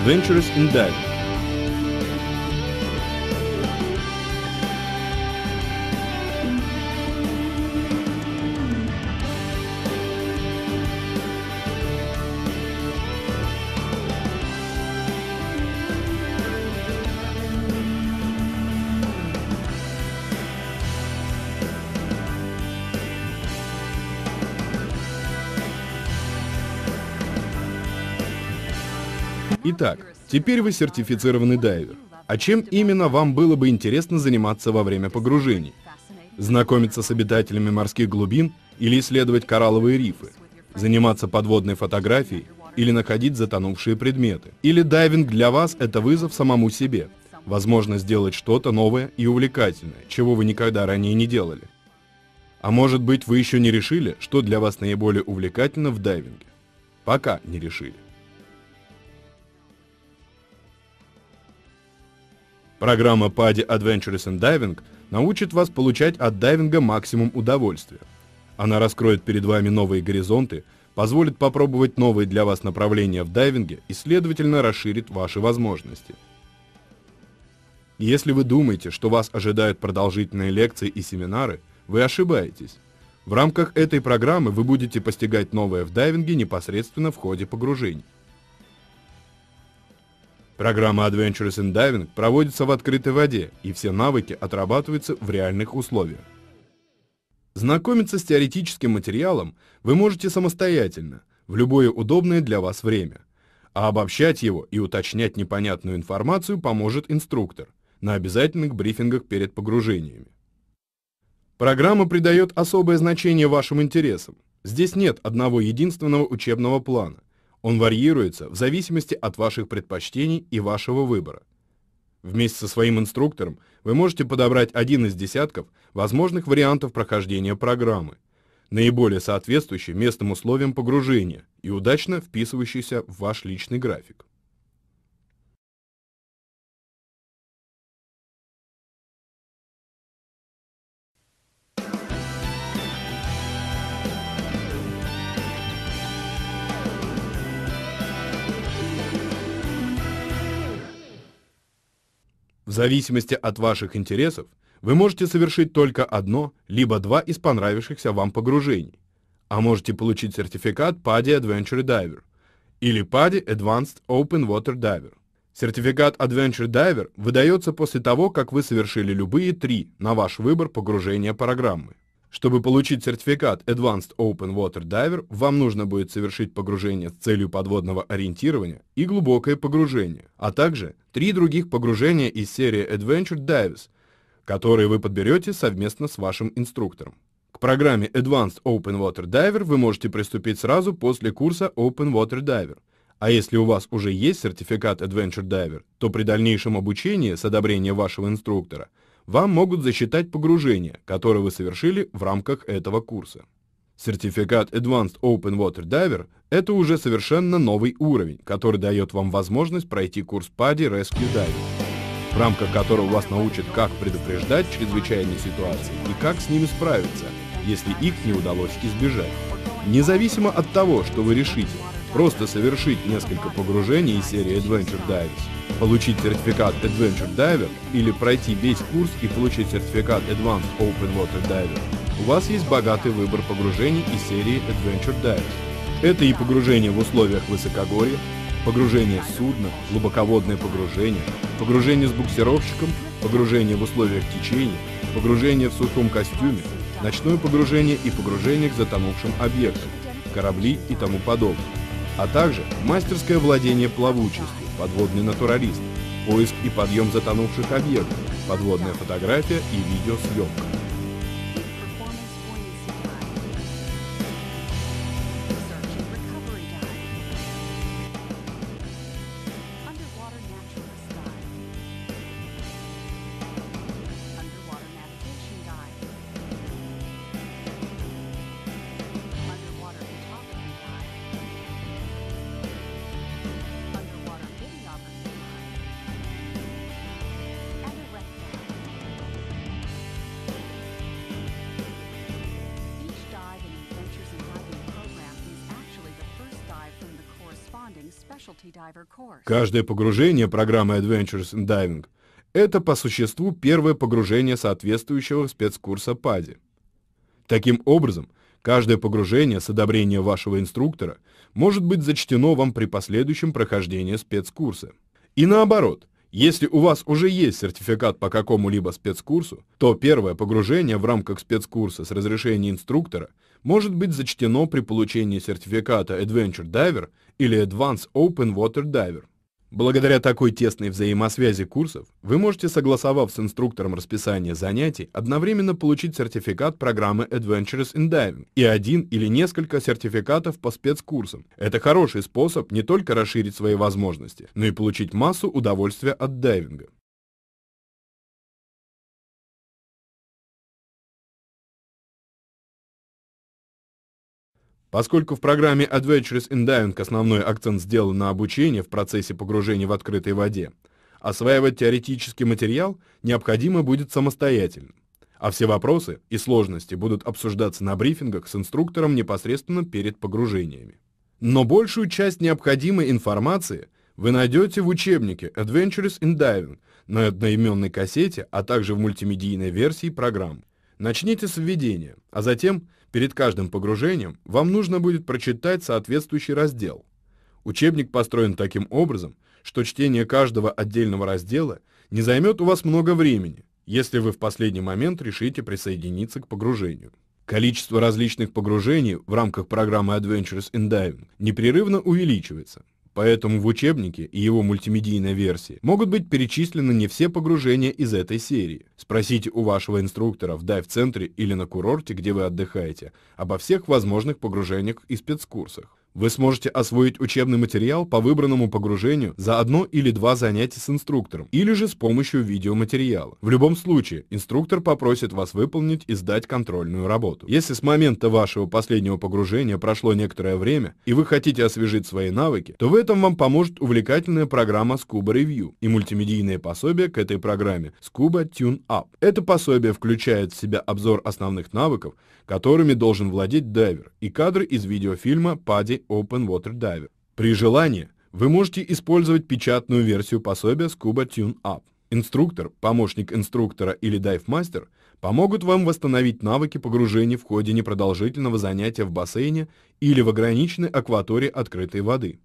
adventurous in that Итак, теперь вы сертифицированный дайвер. А чем именно вам было бы интересно заниматься во время погружений? Знакомиться с обитателями морских глубин или исследовать коралловые рифы? Заниматься подводной фотографией или находить затонувшие предметы? Или дайвинг для вас – это вызов самому себе? Возможно, сделать что-то новое и увлекательное, чего вы никогда ранее не делали. А может быть, вы еще не решили, что для вас наиболее увлекательно в дайвинге? Пока не решили. Программа PADI Adventures and Diving научит вас получать от дайвинга максимум удовольствия. Она раскроет перед вами новые горизонты, позволит попробовать новые для вас направления в дайвинге и, следовательно, расширит ваши возможности. Если вы думаете, что вас ожидают продолжительные лекции и семинары, вы ошибаетесь. В рамках этой программы вы будете постигать новое в дайвинге непосредственно в ходе погружений. Программа Adventures in Diving проводится в открытой воде, и все навыки отрабатываются в реальных условиях. Знакомиться с теоретическим материалом вы можете самостоятельно, в любое удобное для вас время. А обобщать его и уточнять непонятную информацию поможет инструктор на обязательных брифингах перед погружениями. Программа придает особое значение вашим интересам. Здесь нет одного единственного учебного плана. Он варьируется в зависимости от ваших предпочтений и вашего выбора. Вместе со своим инструктором вы можете подобрать один из десятков возможных вариантов прохождения программы, наиболее соответствующий местным условиям погружения и удачно вписывающийся в ваш личный график. В зависимости от ваших интересов, вы можете совершить только одно, либо два из понравившихся вам погружений, а можете получить сертификат PADI Adventure Diver или PADI Advanced Open Water Diver. Сертификат Adventure Diver выдается после того, как вы совершили любые три на ваш выбор погружения программы. Чтобы получить сертификат Advanced Open Water Diver, вам нужно будет совершить погружение с целью подводного ориентирования и глубокое погружение, а также три других погружения из серии Adventure Dives, которые вы подберете совместно с вашим инструктором. К программе Advanced Open Water Diver вы можете приступить сразу после курса Open Water Diver. А если у вас уже есть сертификат Adventure Diver, то при дальнейшем обучении с одобрения вашего инструктора – вам могут засчитать погружение, которое вы совершили в рамках этого курса. Сертификат Advanced Open Water Diver – это уже совершенно новый уровень, который дает вам возможность пройти курс PADI Rescue Diving, в рамках которого вас научат, как предупреждать чрезвычайные ситуации и как с ними справиться, если их не удалось избежать. Независимо от того, что вы решите, просто совершить несколько погружений из серии Adventure Dives – Получить сертификат Adventure Diver или пройти весь курс и получить сертификат Advanced Open Water Diver, у вас есть богатый выбор погружений из серии Adventure Diver. Это и погружение в условиях высокогорья, погружение судна, глубоководное погружение, погружение с буксировщиком, погружение в условиях течения, погружение в сухом костюме, ночное погружение и погружение к затонувшим объектам, корабли и тому подобное а также мастерское владение плавучестью, подводный натуралист, поиск и подъем затонувших объектов, подводная фотография и видеосъемка. Каждое погружение программы Adventures in Diving — это по существу первое погружение соответствующего спецкурса PADI. Таким образом, каждое погружение с одобрения вашего инструктора может быть зачтено вам при последующем прохождении спецкурса. И наоборот, если у вас уже есть сертификат по какому-либо спецкурсу, то первое погружение в рамках спецкурса с разрешения инструктора может быть зачтено при получении сертификата Adventure Diver или Advanced Open Water Diver. Благодаря такой тесной взаимосвязи курсов, вы можете, согласовав с инструктором расписание занятий, одновременно получить сертификат программы Adventures in Diving и один или несколько сертификатов по спецкурсам. Это хороший способ не только расширить свои возможности, но и получить массу удовольствия от дайвинга. Поскольку в программе Adventures in Diving основной акцент сделан на обучение в процессе погружения в открытой воде, осваивать теоретический материал необходимо будет самостоятельно. А все вопросы и сложности будут обсуждаться на брифингах с инструктором непосредственно перед погружениями. Но большую часть необходимой информации вы найдете в учебнике Adventures in Diving на одноименной кассете, а также в мультимедийной версии программ. Начните с введения, а затем Перед каждым погружением вам нужно будет прочитать соответствующий раздел. Учебник построен таким образом, что чтение каждого отдельного раздела не займет у вас много времени, если вы в последний момент решите присоединиться к погружению. Количество различных погружений в рамках программы Adventures in Diving непрерывно увеличивается – Поэтому в учебнике и его мультимедийной версии могут быть перечислены не все погружения из этой серии. Спросите у вашего инструктора в дайв-центре или на курорте, где вы отдыхаете, обо всех возможных погружениях и спецкурсах. Вы сможете освоить учебный материал по выбранному погружению за одно или два занятия с инструктором, или же с помощью видеоматериала. В любом случае, инструктор попросит вас выполнить и сдать контрольную работу. Если с момента вашего последнего погружения прошло некоторое время, и вы хотите освежить свои навыки, то в этом вам поможет увлекательная программа Scuba Review и мультимедийное пособие к этой программе Scuba Tune Up. Это пособие включает в себя обзор основных навыков, которыми должен владеть дайвер, и кадры из видеофильма «Paddy Open Water Diver». При желании вы можете использовать печатную версию пособия Scuba Tune Up. Инструктор, помощник инструктора или дайвмастер помогут вам восстановить навыки погружения в ходе непродолжительного занятия в бассейне или в ограниченной акватории открытой воды.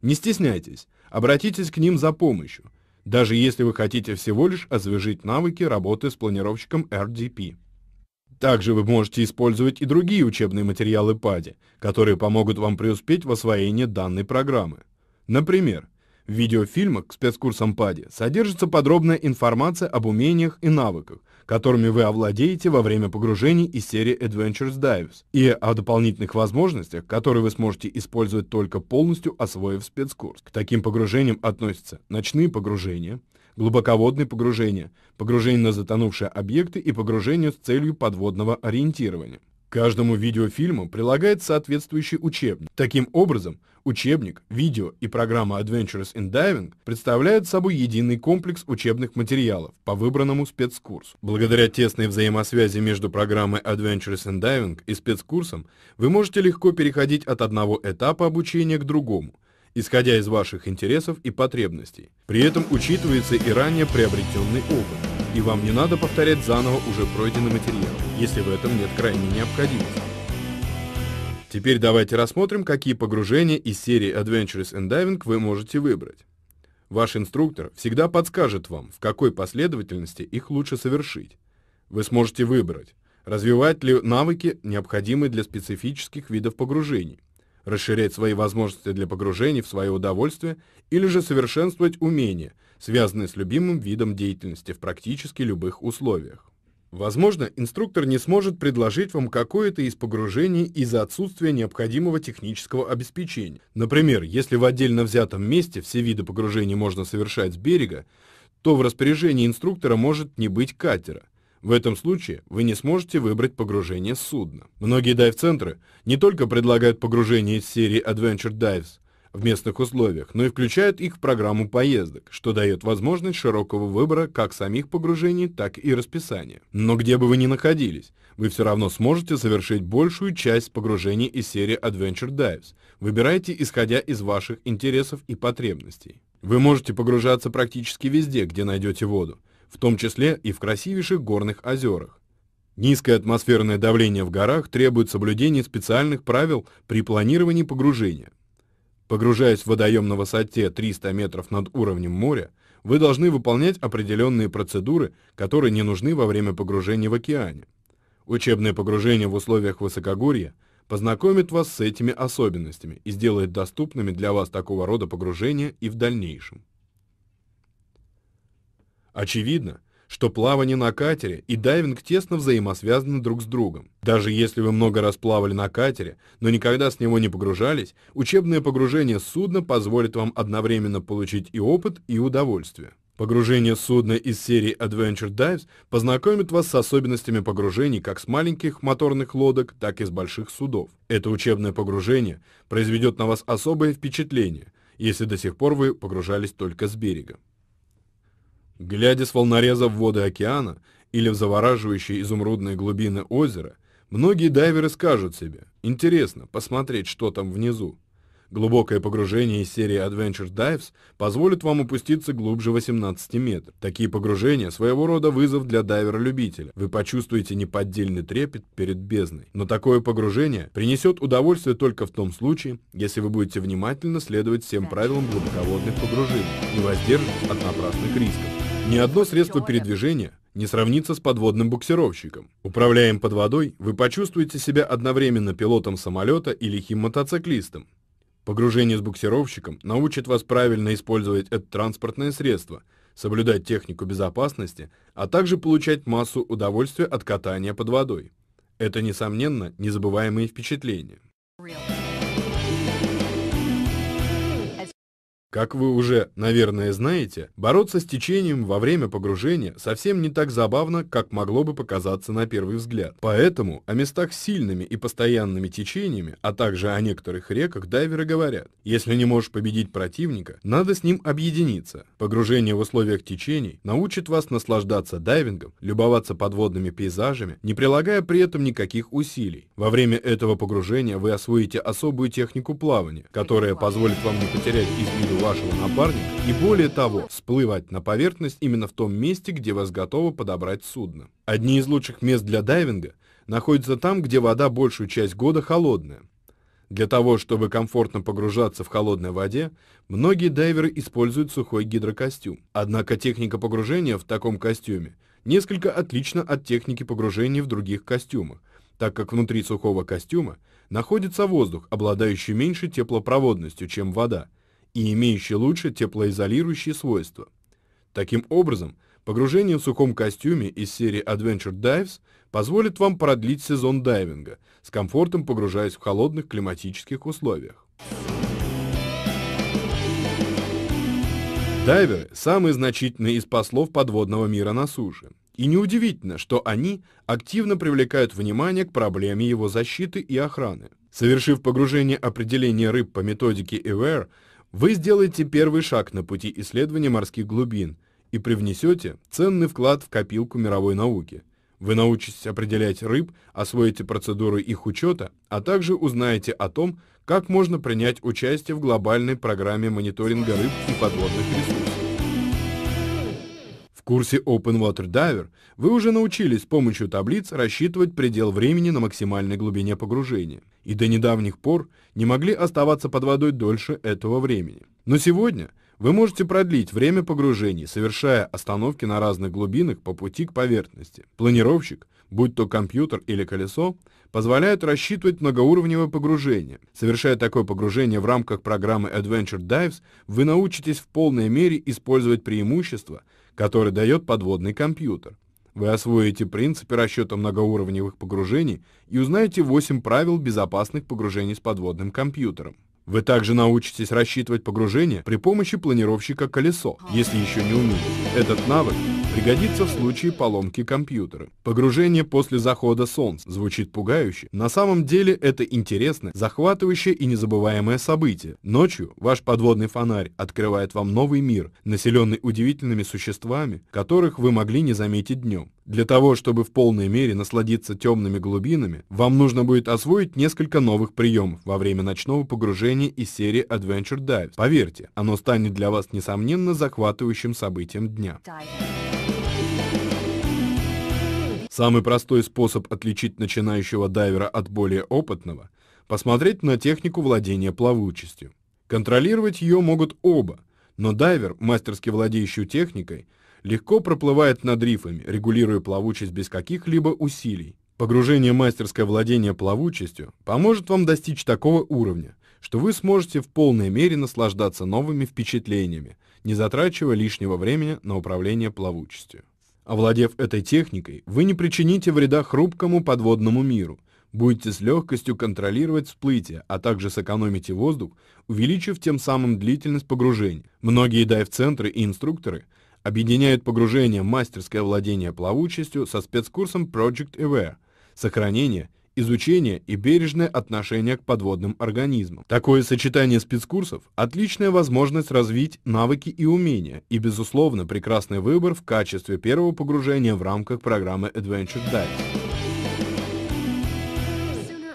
Не стесняйтесь, обратитесь к ним за помощью, даже если вы хотите всего лишь освежить навыки работы с планировщиком RDP. Также вы можете использовать и другие учебные материалы ПАДИ, которые помогут вам преуспеть в освоении данной программы. Например, в видеофильмах к спецкурсам ПАДИ содержится подробная информация об умениях и навыках, которыми вы овладеете во время погружений из серии Adventures Dives, и о дополнительных возможностях, которые вы сможете использовать только полностью освоив спецкурс. К таким погружениям относятся ночные погружения, глубоководные погружения, погружение на затонувшие объекты и погружение с целью подводного ориентирования. К каждому видеофильму прилагается соответствующий учебник. Таким образом, учебник, видео и программа Adventures in Diving представляют собой единый комплекс учебных материалов по выбранному спецкурсу. Благодаря тесной взаимосвязи между программой Adventures in Diving и спецкурсом вы можете легко переходить от одного этапа обучения к другому, исходя из ваших интересов и потребностей. При этом учитывается и ранее приобретенный опыт, и вам не надо повторять заново уже пройденный материал, если в этом нет крайней необходимости. Теперь давайте рассмотрим, какие погружения из серии Adventures and Diving вы можете выбрать. Ваш инструктор всегда подскажет вам, в какой последовательности их лучше совершить. Вы сможете выбрать, развивать ли навыки, необходимые для специфических видов погружений, расширять свои возможности для погружения в свое удовольствие или же совершенствовать умения, связанные с любимым видом деятельности в практически любых условиях. Возможно, инструктор не сможет предложить вам какое-то из погружений из-за отсутствия необходимого технического обеспечения. Например, если в отдельно взятом месте все виды погружений можно совершать с берега, то в распоряжении инструктора может не быть катера. В этом случае вы не сможете выбрать погружение с судна. Многие дайв-центры не только предлагают погружение из серии Adventure Dives в местных условиях, но и включают их в программу поездок, что дает возможность широкого выбора как самих погружений, так и расписания. Но где бы вы ни находились, вы все равно сможете совершить большую часть погружений из серии Adventure Dives. Выбирайте, исходя из ваших интересов и потребностей. Вы можете погружаться практически везде, где найдете воду, в том числе и в красивейших горных озерах. Низкое атмосферное давление в горах требует соблюдения специальных правил при планировании погружения. Погружаясь в водоем на высоте 300 метров над уровнем моря, вы должны выполнять определенные процедуры, которые не нужны во время погружения в океане. Учебное погружение в условиях высокогорья познакомит вас с этими особенностями и сделает доступными для вас такого рода погружения и в дальнейшем. Очевидно, что плавание на катере и дайвинг тесно взаимосвязаны друг с другом. Даже если вы много раз плавали на катере, но никогда с него не погружались, учебное погружение с судна позволит вам одновременно получить и опыт, и удовольствие. Погружение судна из серии Adventure Dives познакомит вас с особенностями погружений как с маленьких моторных лодок, так и с больших судов. Это учебное погружение произведет на вас особое впечатление, если до сих пор вы погружались только с берега. Глядя с волнореза в воды океана или в завораживающие изумрудные глубины озера, многие дайверы скажут себе «Интересно посмотреть, что там внизу». Глубокое погружение из серии Adventure Dives позволит вам опуститься глубже 18 метров. Такие погружения – своего рода вызов для дайвера-любителя. Вы почувствуете неподдельный трепет перед бездной. Но такое погружение принесет удовольствие только в том случае, если вы будете внимательно следовать всем правилам глубоководных погружений и воздержитесь от напрасных рисков. Ни одно средство передвижения не сравнится с подводным буксировщиком. Управляем под водой, вы почувствуете себя одновременно пилотом самолета и лихим мотоциклистом. Погружение с буксировщиком научит вас правильно использовать это транспортное средство, соблюдать технику безопасности, а также получать массу удовольствия от катания под водой. Это, несомненно, незабываемые впечатления. Real. Как вы уже, наверное, знаете, бороться с течением во время погружения совсем не так забавно, как могло бы показаться на первый взгляд. Поэтому о местах с сильными и постоянными течениями, а также о некоторых реках дайверы говорят, если не можешь победить противника, надо с ним объединиться. Погружение в условиях течений научит вас наслаждаться дайвингом, любоваться подводными пейзажами, не прилагая при этом никаких усилий. Во время этого погружения вы освоите особую технику плавания, которая позволит вам не потерять из виду вашего напарника и более того, всплывать на поверхность именно в том месте, где вас готово подобрать судно. Одни из лучших мест для дайвинга находятся там, где вода большую часть года холодная. Для того, чтобы комфортно погружаться в холодной воде, многие дайверы используют сухой гидрокостюм. Однако техника погружения в таком костюме несколько отлична от техники погружения в других костюмах, так как внутри сухого костюма находится воздух, обладающий меньшей теплопроводностью, чем вода, и имеющий лучше теплоизолирующие свойства. Таким образом, погружение в сухом костюме из серии Adventure Dives позволит вам продлить сезон дайвинга, с комфортом погружаясь в холодных климатических условиях. Дайверы – самые значительные из послов подводного мира на суше. И неудивительно, что они активно привлекают внимание к проблеме его защиты и охраны. Совершив погружение определения рыб по методике AWARE, вы сделаете первый шаг на пути исследования морских глубин и привнесете ценный вклад в копилку мировой науки. Вы научитесь определять рыб, освоите процедуры их учета, а также узнаете о том, как можно принять участие в глобальной программе мониторинга рыб и подводных ресурсов курсе Open Water Diver вы уже научились с помощью таблиц рассчитывать предел времени на максимальной глубине погружения, и до недавних пор не могли оставаться под водой дольше этого времени. Но сегодня вы можете продлить время погружений, совершая остановки на разных глубинах по пути к поверхности. Планировщик, будь то компьютер или колесо, позволяет рассчитывать многоуровневое погружение. Совершая такое погружение в рамках программы Adventure Dives, вы научитесь в полной мере использовать преимущества – который дает подводный компьютер. Вы освоите принципы расчета многоуровневых погружений и узнаете 8 правил безопасных погружений с подводным компьютером. Вы также научитесь рассчитывать погружение при помощи планировщика «Колесо», если еще не умеете. Этот навык Пригодится в случае поломки компьютера. Погружение после захода солнца звучит пугающе. На самом деле это интересное, захватывающее и незабываемое событие. Ночью ваш подводный фонарь открывает вам новый мир, населенный удивительными существами, которых вы могли не заметить днем. Для того, чтобы в полной мере насладиться темными глубинами, вам нужно будет освоить несколько новых приемов во время ночного погружения из серии Adventure Dives. Поверьте, оно станет для вас, несомненно, захватывающим событием дня. Dive. Самый простой способ отличить начинающего дайвера от более опытного – посмотреть на технику владения плавучестью. Контролировать ее могут оба, но дайвер, мастерски владеющий техникой, легко проплывает над рифами, регулируя плавучесть без каких-либо усилий. Погружение мастерское владение плавучестью поможет вам достичь такого уровня, что вы сможете в полной мере наслаждаться новыми впечатлениями, не затрачивая лишнего времени на управление плавучестью. Овладев этой техникой, вы не причините вреда хрупкому подводному миру, будете с легкостью контролировать всплытие, а также сэкономите воздух, увеличив тем самым длительность погружения. Многие дайв-центры и инструкторы объединяют погружение мастерское владение плавучестью со спецкурсом Project Aware, сохранение – изучение и бережное отношение к подводным организмам. Такое сочетание спецкурсов – отличная возможность развить навыки и умения, и, безусловно, прекрасный выбор в качестве первого погружения в рамках программы Adventure Dive.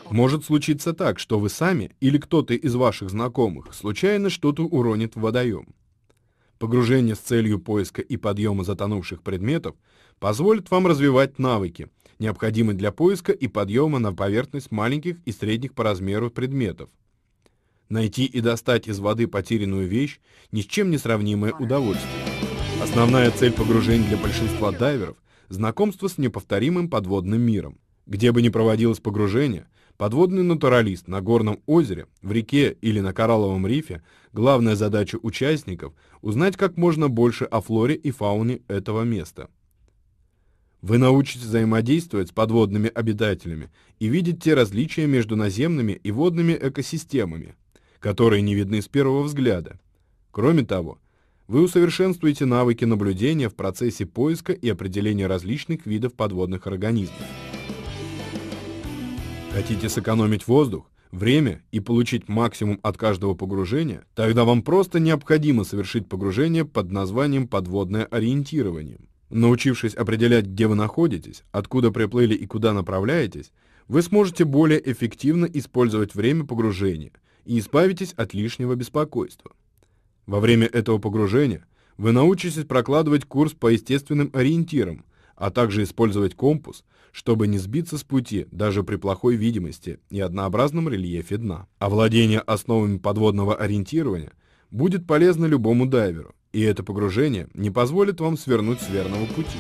Может случиться так, что вы сами или кто-то из ваших знакомых случайно что-то уронит в водоем. Погружение с целью поиска и подъема затонувших предметов позволит вам развивать навыки – необходимый для поиска и подъема на поверхность маленьких и средних по размеру предметов. Найти и достать из воды потерянную вещь – ни с чем не сравнимое удовольствие. Основная цель погружения для большинства дайверов – знакомство с неповторимым подводным миром. Где бы ни проводилось погружение, подводный натуралист на горном озере, в реке или на коралловом рифе главная задача участников – узнать как можно больше о флоре и фауне этого места. Вы научитесь взаимодействовать с подводными обитателями и видеть те различия между наземными и водными экосистемами, которые не видны с первого взгляда. Кроме того, вы усовершенствуете навыки наблюдения в процессе поиска и определения различных видов подводных организмов. Хотите сэкономить воздух, время и получить максимум от каждого погружения? Тогда вам просто необходимо совершить погружение под названием «подводное ориентирование». Научившись определять, где вы находитесь, откуда приплыли и куда направляетесь, вы сможете более эффективно использовать время погружения и избавитесь от лишнего беспокойства. Во время этого погружения вы научитесь прокладывать курс по естественным ориентирам, а также использовать компас, чтобы не сбиться с пути даже при плохой видимости и однообразном рельефе дна. Овладение основами подводного ориентирования будет полезно любому дайверу, и это погружение не позволит вам свернуть с верного пути.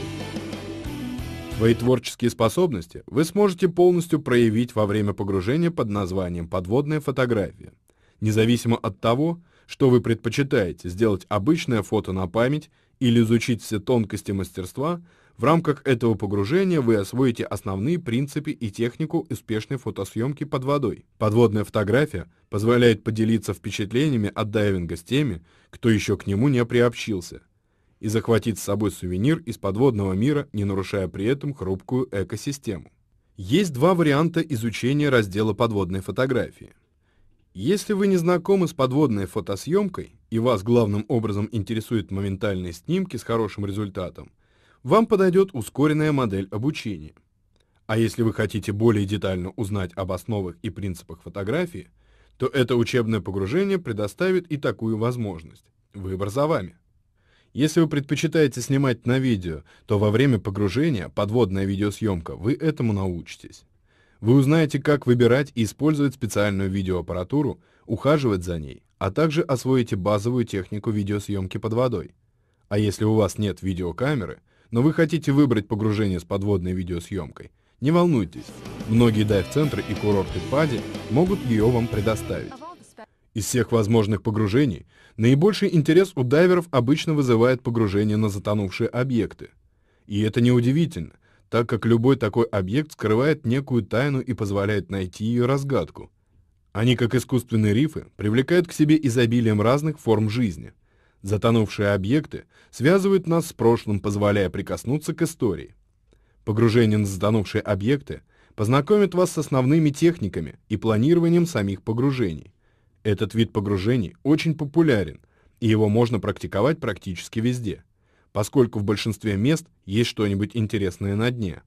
Свои творческие способности вы сможете полностью проявить во время погружения под названием «подводная фотография». Независимо от того, что вы предпочитаете сделать обычное фото на память или изучить все тонкости мастерства – в рамках этого погружения вы освоите основные принципы и технику успешной фотосъемки под водой. Подводная фотография позволяет поделиться впечатлениями от дайвинга с теми, кто еще к нему не приобщился, и захватить с собой сувенир из подводного мира, не нарушая при этом хрупкую экосистему. Есть два варианта изучения раздела подводной фотографии. Если вы не знакомы с подводной фотосъемкой и вас главным образом интересуют моментальные снимки с хорошим результатом, вам подойдет ускоренная модель обучения. А если вы хотите более детально узнать об основах и принципах фотографии, то это учебное погружение предоставит и такую возможность. Выбор за вами. Если вы предпочитаете снимать на видео, то во время погружения, подводная видеосъемка, вы этому научитесь. Вы узнаете, как выбирать и использовать специальную видеоаппаратуру, ухаживать за ней, а также освоите базовую технику видеосъемки под водой. А если у вас нет видеокамеры – но вы хотите выбрать погружение с подводной видеосъемкой, не волнуйтесь, многие дайв-центры и курорты Пади могут ее вам предоставить. Из всех возможных погружений наибольший интерес у дайверов обычно вызывает погружение на затонувшие объекты. И это неудивительно, так как любой такой объект скрывает некую тайну и позволяет найти ее разгадку. Они, как искусственные рифы, привлекают к себе изобилием разных форм жизни – Затонувшие объекты связывают нас с прошлым, позволяя прикоснуться к истории. Погружение на затонувшие объекты познакомит вас с основными техниками и планированием самих погружений. Этот вид погружений очень популярен, и его можно практиковать практически везде, поскольку в большинстве мест есть что-нибудь интересное на дне.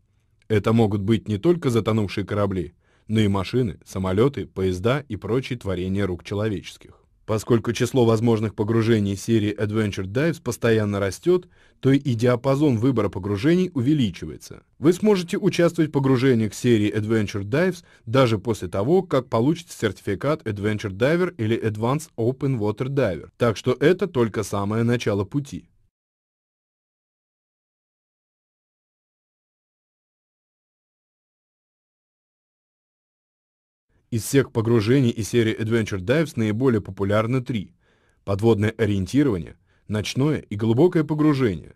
Это могут быть не только затонувшие корабли, но и машины, самолеты, поезда и прочие творения рук человеческих. Поскольку число возможных погружений серии Adventure Dives постоянно растет, то и диапазон выбора погружений увеличивается. Вы сможете участвовать в погружениях серии Adventure Dives даже после того, как получите сертификат Adventure Diver или Advanced Open Water Diver, так что это только самое начало пути. Из всех погружений и серии Adventure Dives наиболее популярны три – подводное ориентирование, ночное и глубокое погружение.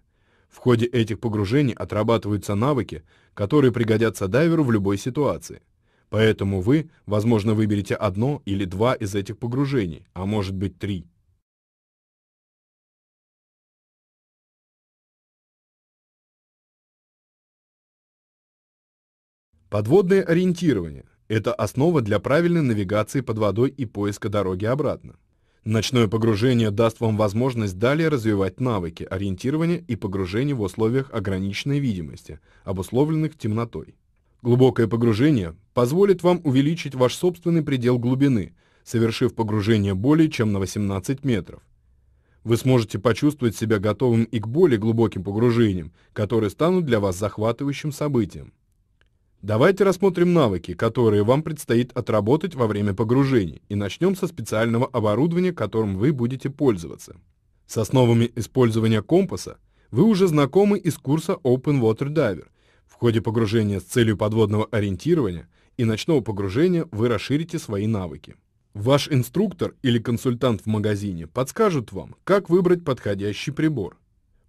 В ходе этих погружений отрабатываются навыки, которые пригодятся дайверу в любой ситуации. Поэтому вы, возможно, выберете одно или два из этих погружений, а может быть три. Подводное ориентирование. Это основа для правильной навигации под водой и поиска дороги обратно. Ночное погружение даст вам возможность далее развивать навыки ориентирования и погружения в условиях ограниченной видимости, обусловленных темнотой. Глубокое погружение позволит вам увеличить ваш собственный предел глубины, совершив погружение более чем на 18 метров. Вы сможете почувствовать себя готовым и к более глубоким погружениям, которые станут для вас захватывающим событием. Давайте рассмотрим навыки, которые вам предстоит отработать во время погружений, и начнем со специального оборудования, которым вы будете пользоваться. С основами использования компаса вы уже знакомы из курса Open Water Diver. В ходе погружения с целью подводного ориентирования и ночного погружения вы расширите свои навыки. Ваш инструктор или консультант в магазине подскажут вам, как выбрать подходящий прибор.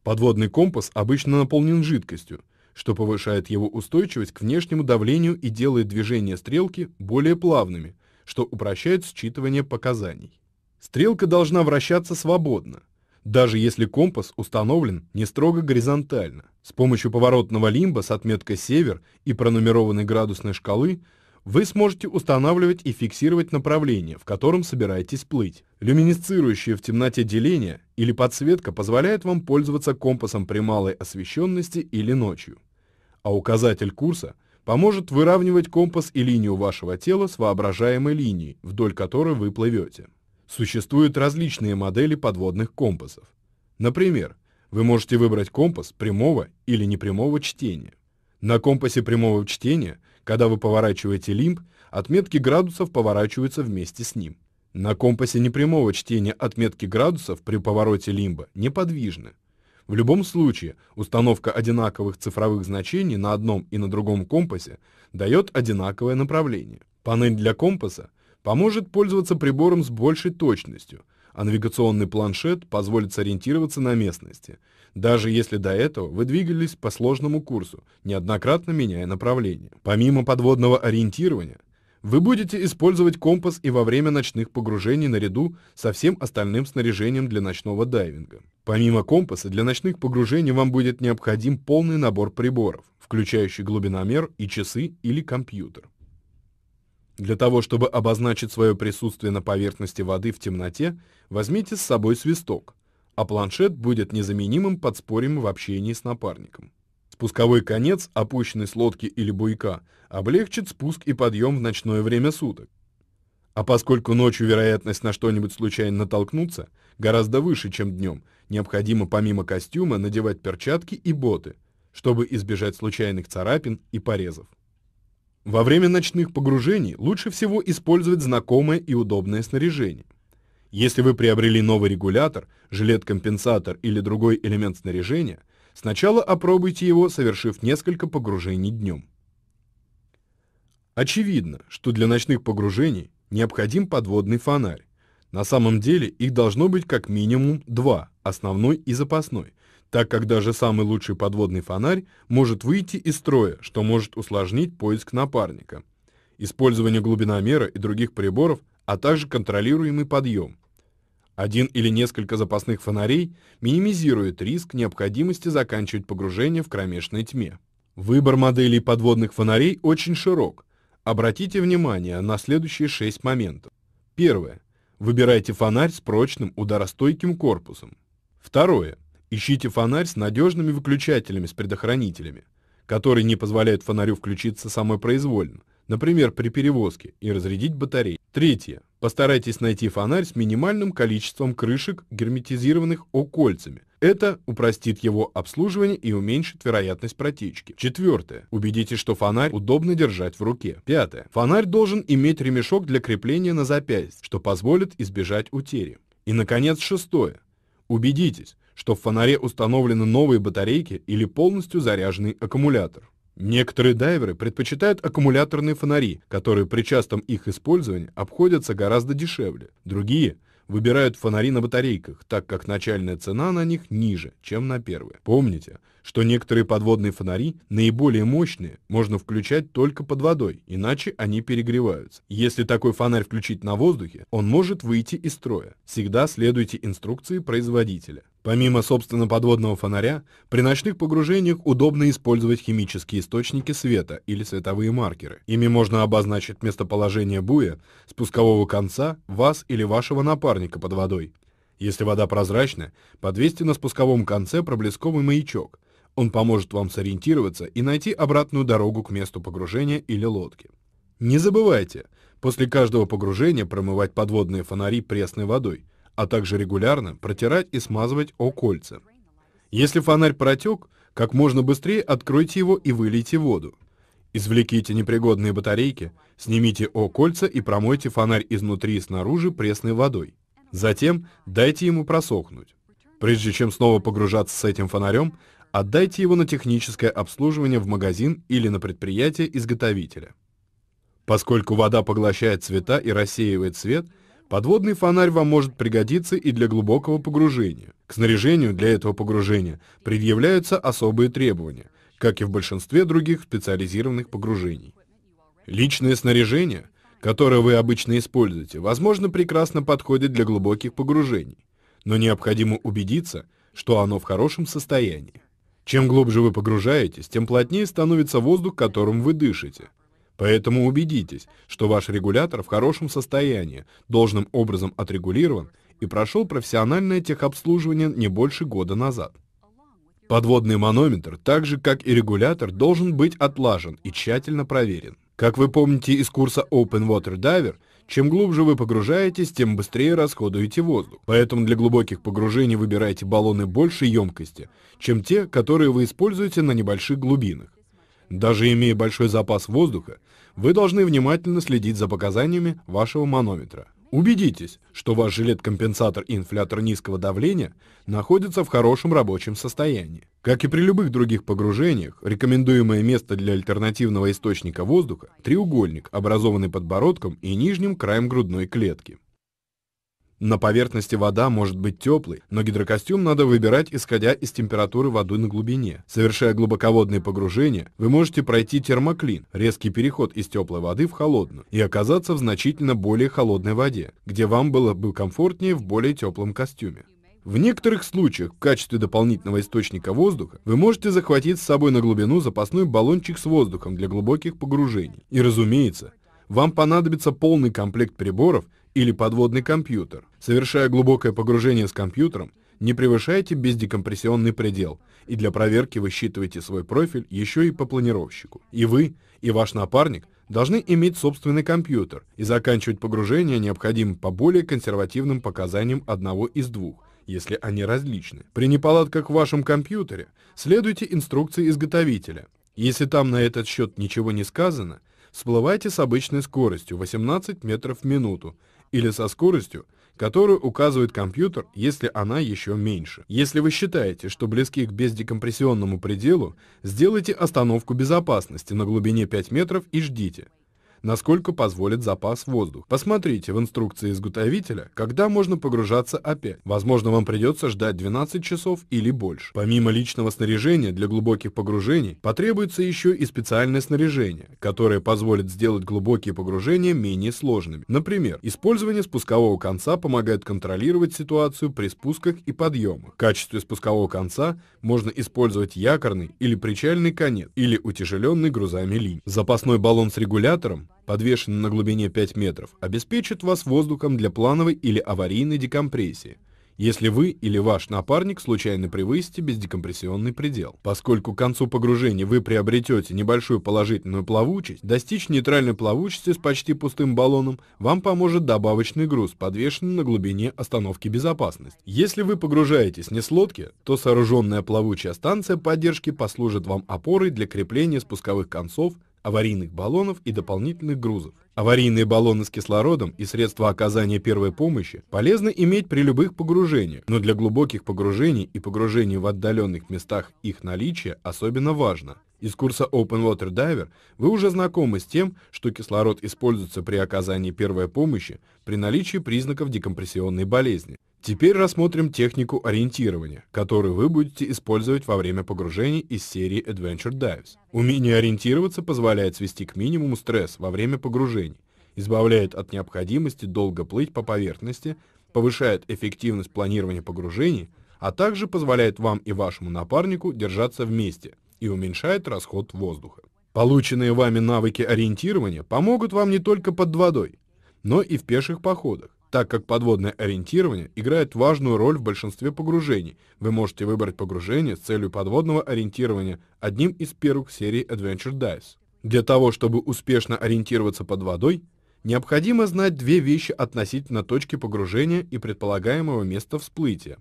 Подводный компас обычно наполнен жидкостью, что повышает его устойчивость к внешнему давлению и делает движение стрелки более плавными, что упрощает считывание показаний. Стрелка должна вращаться свободно, даже если компас установлен не строго горизонтально. С помощью поворотного лимба с отметкой «север» и пронумерованной градусной шкалы вы сможете устанавливать и фиксировать направление, в котором собираетесь плыть. Люминесцирующее в темноте деление или подсветка позволяет вам пользоваться компасом при малой освещенности или ночью. А указатель курса поможет выравнивать компас и линию вашего тела с воображаемой линией, вдоль которой вы плывете. Существуют различные модели подводных компасов. Например, вы можете выбрать компас прямого или непрямого чтения. На компасе прямого чтения когда вы поворачиваете лимб, отметки градусов поворачиваются вместе с ним. На компасе непрямого чтения отметки градусов при повороте лимба неподвижны. В любом случае, установка одинаковых цифровых значений на одном и на другом компасе дает одинаковое направление. Панель для компаса поможет пользоваться прибором с большей точностью, а навигационный планшет позволит сориентироваться на местности – даже если до этого вы двигались по сложному курсу, неоднократно меняя направление. Помимо подводного ориентирования, вы будете использовать компас и во время ночных погружений наряду со всем остальным снаряжением для ночного дайвинга. Помимо компаса, для ночных погружений вам будет необходим полный набор приборов, включающий глубиномер и часы или компьютер. Для того, чтобы обозначить свое присутствие на поверхности воды в темноте, возьмите с собой свисток, а планшет будет незаменимым подспорьем в общении с напарником. Спусковой конец, опущенный с лодки или буйка, облегчит спуск и подъем в ночное время суток. А поскольку ночью вероятность на что-нибудь случайно натолкнуться гораздо выше, чем днем, необходимо помимо костюма надевать перчатки и боты, чтобы избежать случайных царапин и порезов. Во время ночных погружений лучше всего использовать знакомое и удобное снаряжение. Если вы приобрели новый регулятор – жилет-компенсатор или другой элемент снаряжения, сначала опробуйте его, совершив несколько погружений днем. Очевидно, что для ночных погружений необходим подводный фонарь. На самом деле их должно быть как минимум два, основной и запасной, так как даже самый лучший подводный фонарь может выйти из строя, что может усложнить поиск напарника. Использование глубиномера и других приборов, а также контролируемый подъем. Один или несколько запасных фонарей минимизирует риск необходимости заканчивать погружение в кромешной тьме. Выбор моделей подводных фонарей очень широк. Обратите внимание на следующие шесть моментов. Первое. Выбирайте фонарь с прочным ударостойким корпусом. Второе. Ищите фонарь с надежными выключателями с предохранителями, которые не позволяют фонарю включиться самопроизвольно, например, при перевозке, и разрядить батареи. Третье. Постарайтесь найти фонарь с минимальным количеством крышек, герметизированных окольцами. Это упростит его обслуживание и уменьшит вероятность протечки. Четвертое. Убедитесь, что фонарь удобно держать в руке. Пятое. Фонарь должен иметь ремешок для крепления на запястье, что позволит избежать утери. И, наконец, шестое. Убедитесь, что в фонаре установлены новые батарейки или полностью заряженный аккумулятор. Некоторые дайверы предпочитают аккумуляторные фонари, которые при частом их использовании обходятся гораздо дешевле. Другие выбирают фонари на батарейках, так как начальная цена на них ниже, чем на первые. Помните, что некоторые подводные фонари, наиболее мощные, можно включать только под водой, иначе они перегреваются. Если такой фонарь включить на воздухе, он может выйти из строя. Всегда следуйте инструкции производителя. Помимо, собственно, подводного фонаря, при ночных погружениях удобно использовать химические источники света или световые маркеры. Ими можно обозначить местоположение буя, спускового конца, вас или вашего напарника под водой. Если вода прозрачная, подвесьте на спусковом конце проблесковый маячок. Он поможет вам сориентироваться и найти обратную дорогу к месту погружения или лодки. Не забывайте, после каждого погружения промывать подводные фонари пресной водой, а также регулярно протирать и смазывать окольца. Если фонарь протек, как можно быстрее откройте его и вылейте воду. Извлеките непригодные батарейки, снимите окольца и промойте фонарь изнутри и снаружи пресной водой. Затем дайте ему просохнуть. Прежде чем снова погружаться с этим фонарем, Отдайте его на техническое обслуживание в магазин или на предприятие изготовителя. Поскольку вода поглощает цвета и рассеивает свет, подводный фонарь вам может пригодиться и для глубокого погружения. К снаряжению для этого погружения предъявляются особые требования, как и в большинстве других специализированных погружений. Личное снаряжение, которое вы обычно используете, возможно, прекрасно подходит для глубоких погружений, но необходимо убедиться, что оно в хорошем состоянии. Чем глубже вы погружаетесь, тем плотнее становится воздух, которым вы дышите. Поэтому убедитесь, что ваш регулятор в хорошем состоянии, должным образом отрегулирован и прошел профессиональное техобслуживание не больше года назад. Подводный манометр, так же как и регулятор, должен быть отлажен и тщательно проверен. Как вы помните из курса Open Water Diver, чем глубже вы погружаетесь, тем быстрее расходуете воздух. Поэтому для глубоких погружений выбирайте баллоны большей емкости, чем те, которые вы используете на небольших глубинах. Даже имея большой запас воздуха, вы должны внимательно следить за показаниями вашего манометра. Убедитесь, что ваш жилет-компенсатор и инфлятор низкого давления находятся в хорошем рабочем состоянии. Как и при любых других погружениях, рекомендуемое место для альтернативного источника воздуха – треугольник, образованный подбородком и нижним краем грудной клетки. На поверхности вода может быть теплой, но гидрокостюм надо выбирать, исходя из температуры воды на глубине. Совершая глубоководные погружения, вы можете пройти термоклин, резкий переход из теплой воды в холодную, и оказаться в значительно более холодной воде, где вам было бы комфортнее в более теплом костюме. В некоторых случаях в качестве дополнительного источника воздуха вы можете захватить с собой на глубину запасной баллончик с воздухом для глубоких погружений. И разумеется, вам понадобится полный комплект приборов, или подводный компьютер. Совершая глубокое погружение с компьютером, не превышайте бездекомпрессионный предел, и для проверки вы считываете свой профиль еще и по планировщику. И вы, и ваш напарник должны иметь собственный компьютер, и заканчивать погружение необходимо по более консервативным показаниям одного из двух, если они различны. При неполадках в вашем компьютере следуйте инструкции изготовителя. Если там на этот счет ничего не сказано – всплывайте с обычной скоростью 18 метров в минуту или со скоростью, которую указывает компьютер, если она еще меньше. Если вы считаете, что близки к бездекомпрессионному пределу, сделайте остановку безопасности на глубине 5 метров и ждите насколько позволит запас воздуха. Посмотрите в инструкции изготовителя, когда можно погружаться опять. Возможно, вам придется ждать 12 часов или больше. Помимо личного снаряжения для глубоких погружений, потребуется еще и специальное снаряжение, которое позволит сделать глубокие погружения менее сложными. Например, использование спускового конца помогает контролировать ситуацию при спусках и подъемах. В качестве спускового конца можно использовать якорный или причальный конец, или утяжеленный грузами линь. Запасной баллон с регулятором подвешенный на глубине 5 метров, обеспечит вас воздухом для плановой или аварийной декомпрессии, если вы или ваш напарник случайно превысите бездекомпрессионный предел. Поскольку к концу погружения вы приобретете небольшую положительную плавучесть, достичь нейтральной плавучести с почти пустым баллоном вам поможет добавочный груз, подвешенный на глубине остановки безопасности. Если вы погружаетесь не с лодки, то сооруженная плавучая станция поддержки послужит вам опорой для крепления спусковых концов аварийных баллонов и дополнительных грузов. Аварийные баллоны с кислородом и средства оказания первой помощи полезно иметь при любых погружениях, но для глубоких погружений и погружений в отдаленных местах их наличие особенно важно. Из курса Open Water Diver вы уже знакомы с тем, что кислород используется при оказании первой помощи при наличии признаков декомпрессионной болезни. Теперь рассмотрим технику ориентирования, которую вы будете использовать во время погружений из серии Adventure Dives. Умение ориентироваться позволяет свести к минимуму стресс во время погружений, избавляет от необходимости долго плыть по поверхности, повышает эффективность планирования погружений, а также позволяет вам и вашему напарнику держаться вместе и уменьшает расход воздуха. Полученные вами навыки ориентирования помогут вам не только под водой, но и в пеших походах так как подводное ориентирование играет важную роль в большинстве погружений. Вы можете выбрать погружение с целью подводного ориентирования одним из первых серии Adventure Dives. Для того, чтобы успешно ориентироваться под водой, необходимо знать две вещи относительно точки погружения и предполагаемого места всплытия.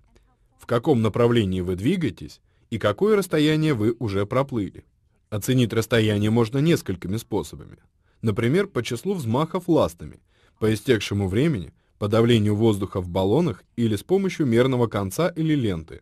В каком направлении вы двигаетесь и какое расстояние вы уже проплыли. Оценить расстояние можно несколькими способами. Например, по числу взмахов ластами. По истекшему времени – по давлению воздуха в баллонах или с помощью мерного конца или ленты.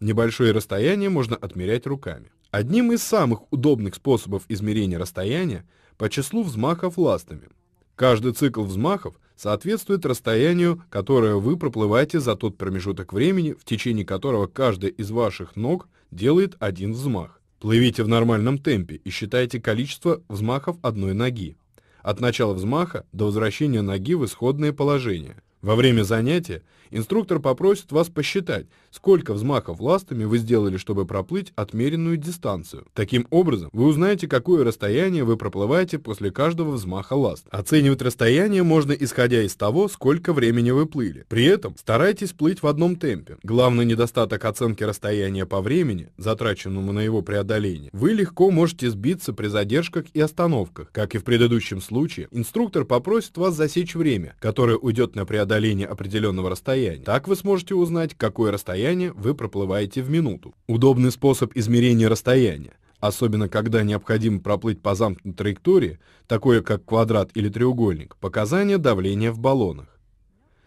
Небольшое расстояние можно отмерять руками. Одним из самых удобных способов измерения расстояния по числу взмахов ластами. Каждый цикл взмахов соответствует расстоянию, которое вы проплываете за тот промежуток времени, в течение которого каждая из ваших ног делает один взмах. Плывите в нормальном темпе и считайте количество взмахов одной ноги от начала взмаха до возвращения ноги в исходное положение. Во время занятия Инструктор попросит вас посчитать, сколько взмахов ластами вы сделали, чтобы проплыть отмеренную дистанцию. Таким образом, вы узнаете, какое расстояние вы проплываете после каждого взмаха ласт. Оценивать расстояние можно исходя из того, сколько времени вы плыли. При этом старайтесь плыть в одном темпе. Главный недостаток оценки расстояния по времени, затраченному на его преодоление, вы легко можете сбиться при задержках и остановках. Как и в предыдущем случае, инструктор попросит вас засечь время, которое уйдет на преодоление определенного расстояния расстояние. Так вы сможете узнать, какое расстояние вы проплываете в минуту. Удобный способ измерения расстояния, особенно когда необходимо проплыть по замкнутой траектории, такое как квадрат или треугольник, показания давления в баллонах.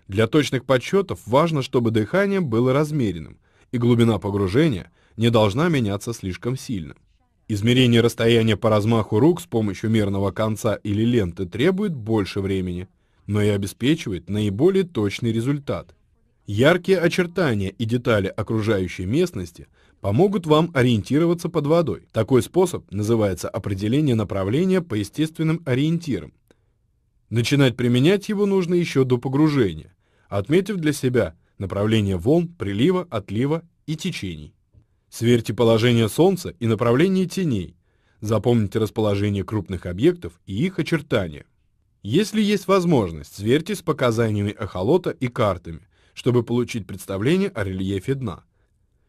Для точных подсчетов важно, чтобы дыхание было размеренным, и глубина погружения не должна меняться слишком сильно. Измерение расстояния по размаху рук с помощью мерного конца или ленты требует больше времени, но и обеспечивает наиболее точный результат. Яркие очертания и детали окружающей местности помогут вам ориентироваться под водой. Такой способ называется определение направления по естественным ориентирам. Начинать применять его нужно еще до погружения, отметив для себя направление волн, прилива, отлива и течений. Сверьте положение Солнца и направление теней. Запомните расположение крупных объектов и их очертания. Если есть возможность, сверьте с показаниями эхолота и картами чтобы получить представление о рельефе дна.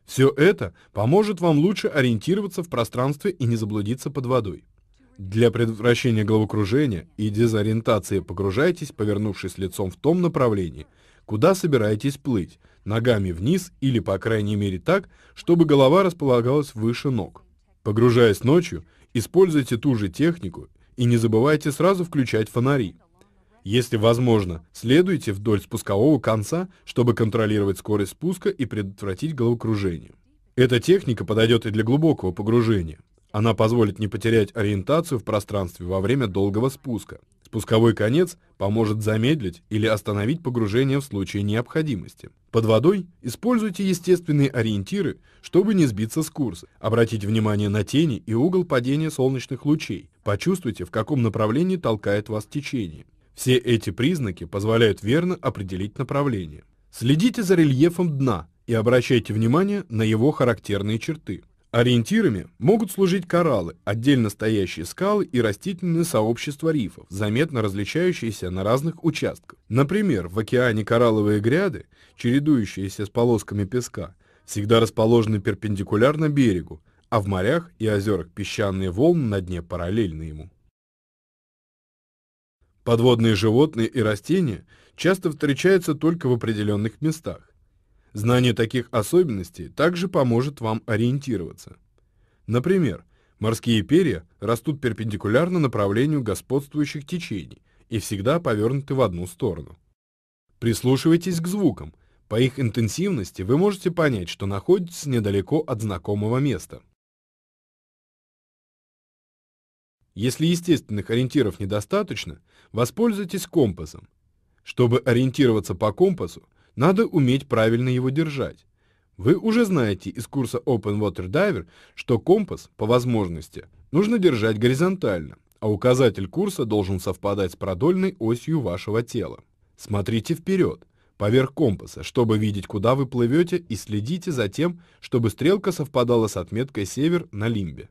Все это поможет вам лучше ориентироваться в пространстве и не заблудиться под водой. Для предотвращения головокружения и дезориентации погружайтесь, повернувшись лицом в том направлении, куда собираетесь плыть, ногами вниз или, по крайней мере, так, чтобы голова располагалась выше ног. Погружаясь ночью, используйте ту же технику и не забывайте сразу включать фонари. Если возможно, следуйте вдоль спускового конца, чтобы контролировать скорость спуска и предотвратить головокружение. Эта техника подойдет и для глубокого погружения. Она позволит не потерять ориентацию в пространстве во время долгого спуска. Спусковой конец поможет замедлить или остановить погружение в случае необходимости. Под водой используйте естественные ориентиры, чтобы не сбиться с курса. Обратите внимание на тени и угол падения солнечных лучей. Почувствуйте, в каком направлении толкает вас течение. Все эти признаки позволяют верно определить направление. Следите за рельефом дна и обращайте внимание на его характерные черты. Ориентирами могут служить кораллы, отдельно стоящие скалы и растительные сообщества рифов, заметно различающиеся на разных участках. Например, в океане коралловые гряды, чередующиеся с полосками песка, всегда расположены перпендикулярно берегу, а в морях и озерах песчаные волны на дне параллельны ему. Подводные животные и растения часто встречаются только в определенных местах. Знание таких особенностей также поможет вам ориентироваться. Например, морские перья растут перпендикулярно направлению господствующих течений и всегда повернуты в одну сторону. Прислушивайтесь к звукам. По их интенсивности вы можете понять, что находитесь недалеко от знакомого места – Если естественных ориентиров недостаточно, воспользуйтесь компасом. Чтобы ориентироваться по компасу, надо уметь правильно его держать. Вы уже знаете из курса Open Water Diver, что компас, по возможности, нужно держать горизонтально, а указатель курса должен совпадать с продольной осью вашего тела. Смотрите вперед, поверх компаса, чтобы видеть, куда вы плывете, и следите за тем, чтобы стрелка совпадала с отметкой «Север» на лимбе.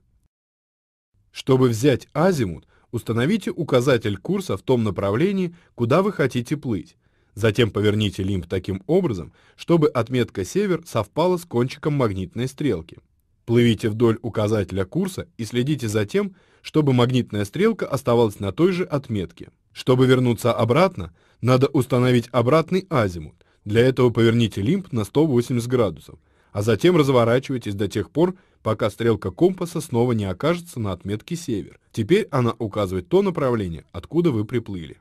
Чтобы взять азимут, установите указатель курса в том направлении, куда вы хотите плыть. Затем поверните лимб таким образом, чтобы отметка «север» совпала с кончиком магнитной стрелки. Плывите вдоль указателя курса и следите за тем, чтобы магнитная стрелка оставалась на той же отметке. Чтобы вернуться обратно, надо установить обратный азимут. Для этого поверните лимб на 180 градусов, а затем разворачивайтесь до тех пор, пока стрелка компаса снова не окажется на отметке север. Теперь она указывает то направление, откуда вы приплыли.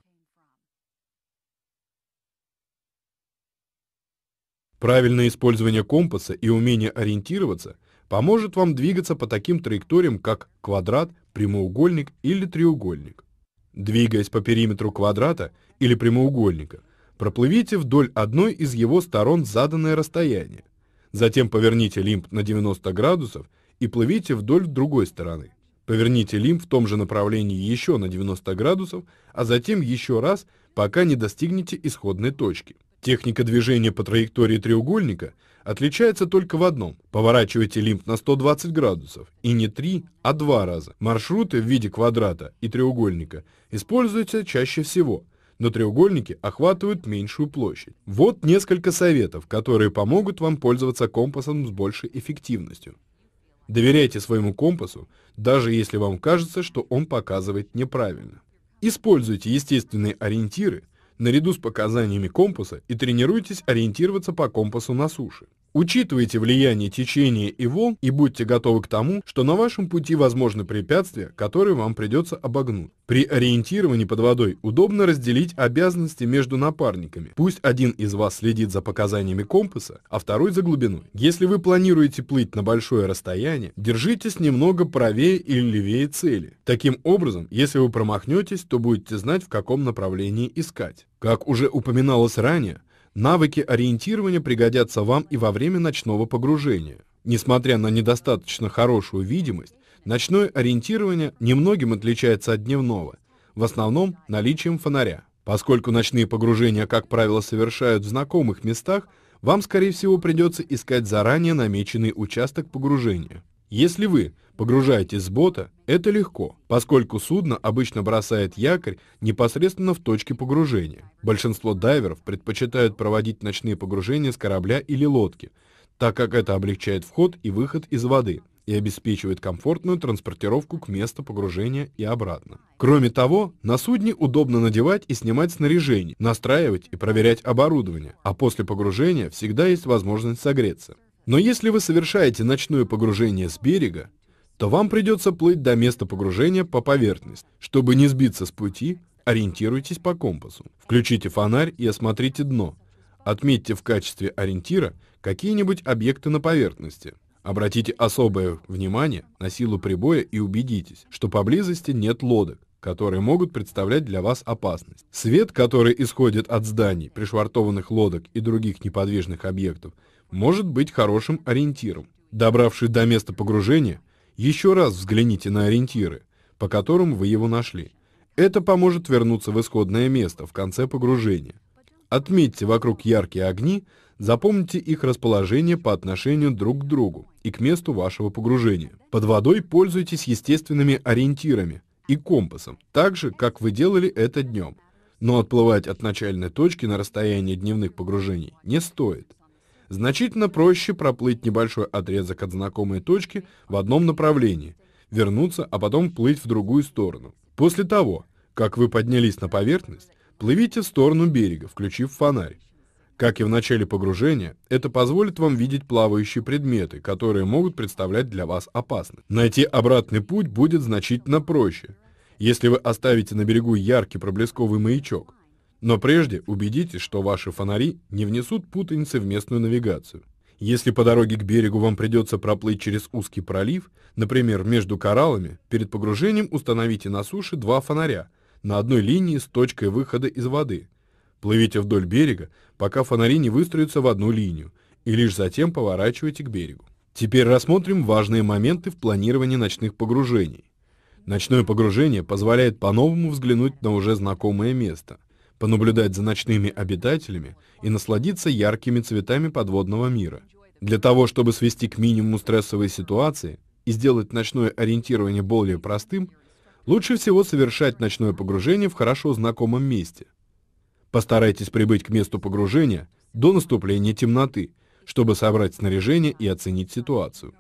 Правильное использование компаса и умение ориентироваться поможет вам двигаться по таким траекториям, как квадрат, прямоугольник или треугольник. Двигаясь по периметру квадрата или прямоугольника, проплывите вдоль одной из его сторон заданное расстояние, Затем поверните лимб на 90 градусов и плывите вдоль другой стороны. Поверните лимб в том же направлении еще на 90 градусов, а затем еще раз, пока не достигнете исходной точки. Техника движения по траектории треугольника отличается только в одном. Поворачивайте лимб на 120 градусов, и не три, а два раза. Маршруты в виде квадрата и треугольника используются чаще всего но треугольники охватывают меньшую площадь. Вот несколько советов, которые помогут вам пользоваться компасом с большей эффективностью. Доверяйте своему компасу, даже если вам кажется, что он показывает неправильно. Используйте естественные ориентиры наряду с показаниями компаса и тренируйтесь ориентироваться по компасу на суше. Учитывайте влияние течения и волн и будьте готовы к тому, что на вашем пути возможны препятствия, которые вам придется обогнуть. При ориентировании под водой удобно разделить обязанности между напарниками. Пусть один из вас следит за показаниями компаса, а второй за глубиной. Если вы планируете плыть на большое расстояние, держитесь немного правее или левее цели. Таким образом, если вы промахнетесь, то будете знать, в каком направлении искать. Как уже упоминалось ранее, Навыки ориентирования пригодятся вам и во время ночного погружения. Несмотря на недостаточно хорошую видимость, ночное ориентирование немногим отличается от дневного, в основном наличием фонаря. Поскольку ночные погружения, как правило, совершают в знакомых местах, вам, скорее всего, придется искать заранее намеченный участок погружения. Если вы погружаетесь с бота, это легко, поскольку судно обычно бросает якорь непосредственно в точке погружения. Большинство дайверов предпочитают проводить ночные погружения с корабля или лодки, так как это облегчает вход и выход из воды и обеспечивает комфортную транспортировку к месту погружения и обратно. Кроме того, на судне удобно надевать и снимать снаряжение, настраивать и проверять оборудование, а после погружения всегда есть возможность согреться. Но если вы совершаете ночное погружение с берега, то вам придется плыть до места погружения по поверхности. Чтобы не сбиться с пути, ориентируйтесь по компасу. Включите фонарь и осмотрите дно. Отметьте в качестве ориентира какие-нибудь объекты на поверхности. Обратите особое внимание на силу прибоя и убедитесь, что поблизости нет лодок, которые могут представлять для вас опасность. Свет, который исходит от зданий, пришвартованных лодок и других неподвижных объектов – может быть хорошим ориентиром. Добравшись до места погружения, еще раз взгляните на ориентиры, по которым вы его нашли. Это поможет вернуться в исходное место в конце погружения. Отметьте вокруг яркие огни, запомните их расположение по отношению друг к другу и к месту вашего погружения. Под водой пользуйтесь естественными ориентирами и компасом, так же, как вы делали это днем. Но отплывать от начальной точки на расстояние дневных погружений не стоит. Значительно проще проплыть небольшой отрезок от знакомой точки в одном направлении, вернуться, а потом плыть в другую сторону. После того, как вы поднялись на поверхность, плывите в сторону берега, включив фонарь. Как и в начале погружения, это позволит вам видеть плавающие предметы, которые могут представлять для вас опасность. Найти обратный путь будет значительно проще. Если вы оставите на берегу яркий проблесковый маячок, но прежде убедитесь, что ваши фонари не внесут путаницы в местную навигацию. Если по дороге к берегу вам придется проплыть через узкий пролив, например, между кораллами, перед погружением установите на суше два фонаря на одной линии с точкой выхода из воды. Плывите вдоль берега, пока фонари не выстроятся в одну линию, и лишь затем поворачивайте к берегу. Теперь рассмотрим важные моменты в планировании ночных погружений. Ночное погружение позволяет по-новому взглянуть на уже знакомое место – понаблюдать за ночными обитателями и насладиться яркими цветами подводного мира. Для того, чтобы свести к минимуму стрессовые ситуации и сделать ночное ориентирование более простым, лучше всего совершать ночное погружение в хорошо знакомом месте. Постарайтесь прибыть к месту погружения до наступления темноты, чтобы собрать снаряжение и оценить ситуацию.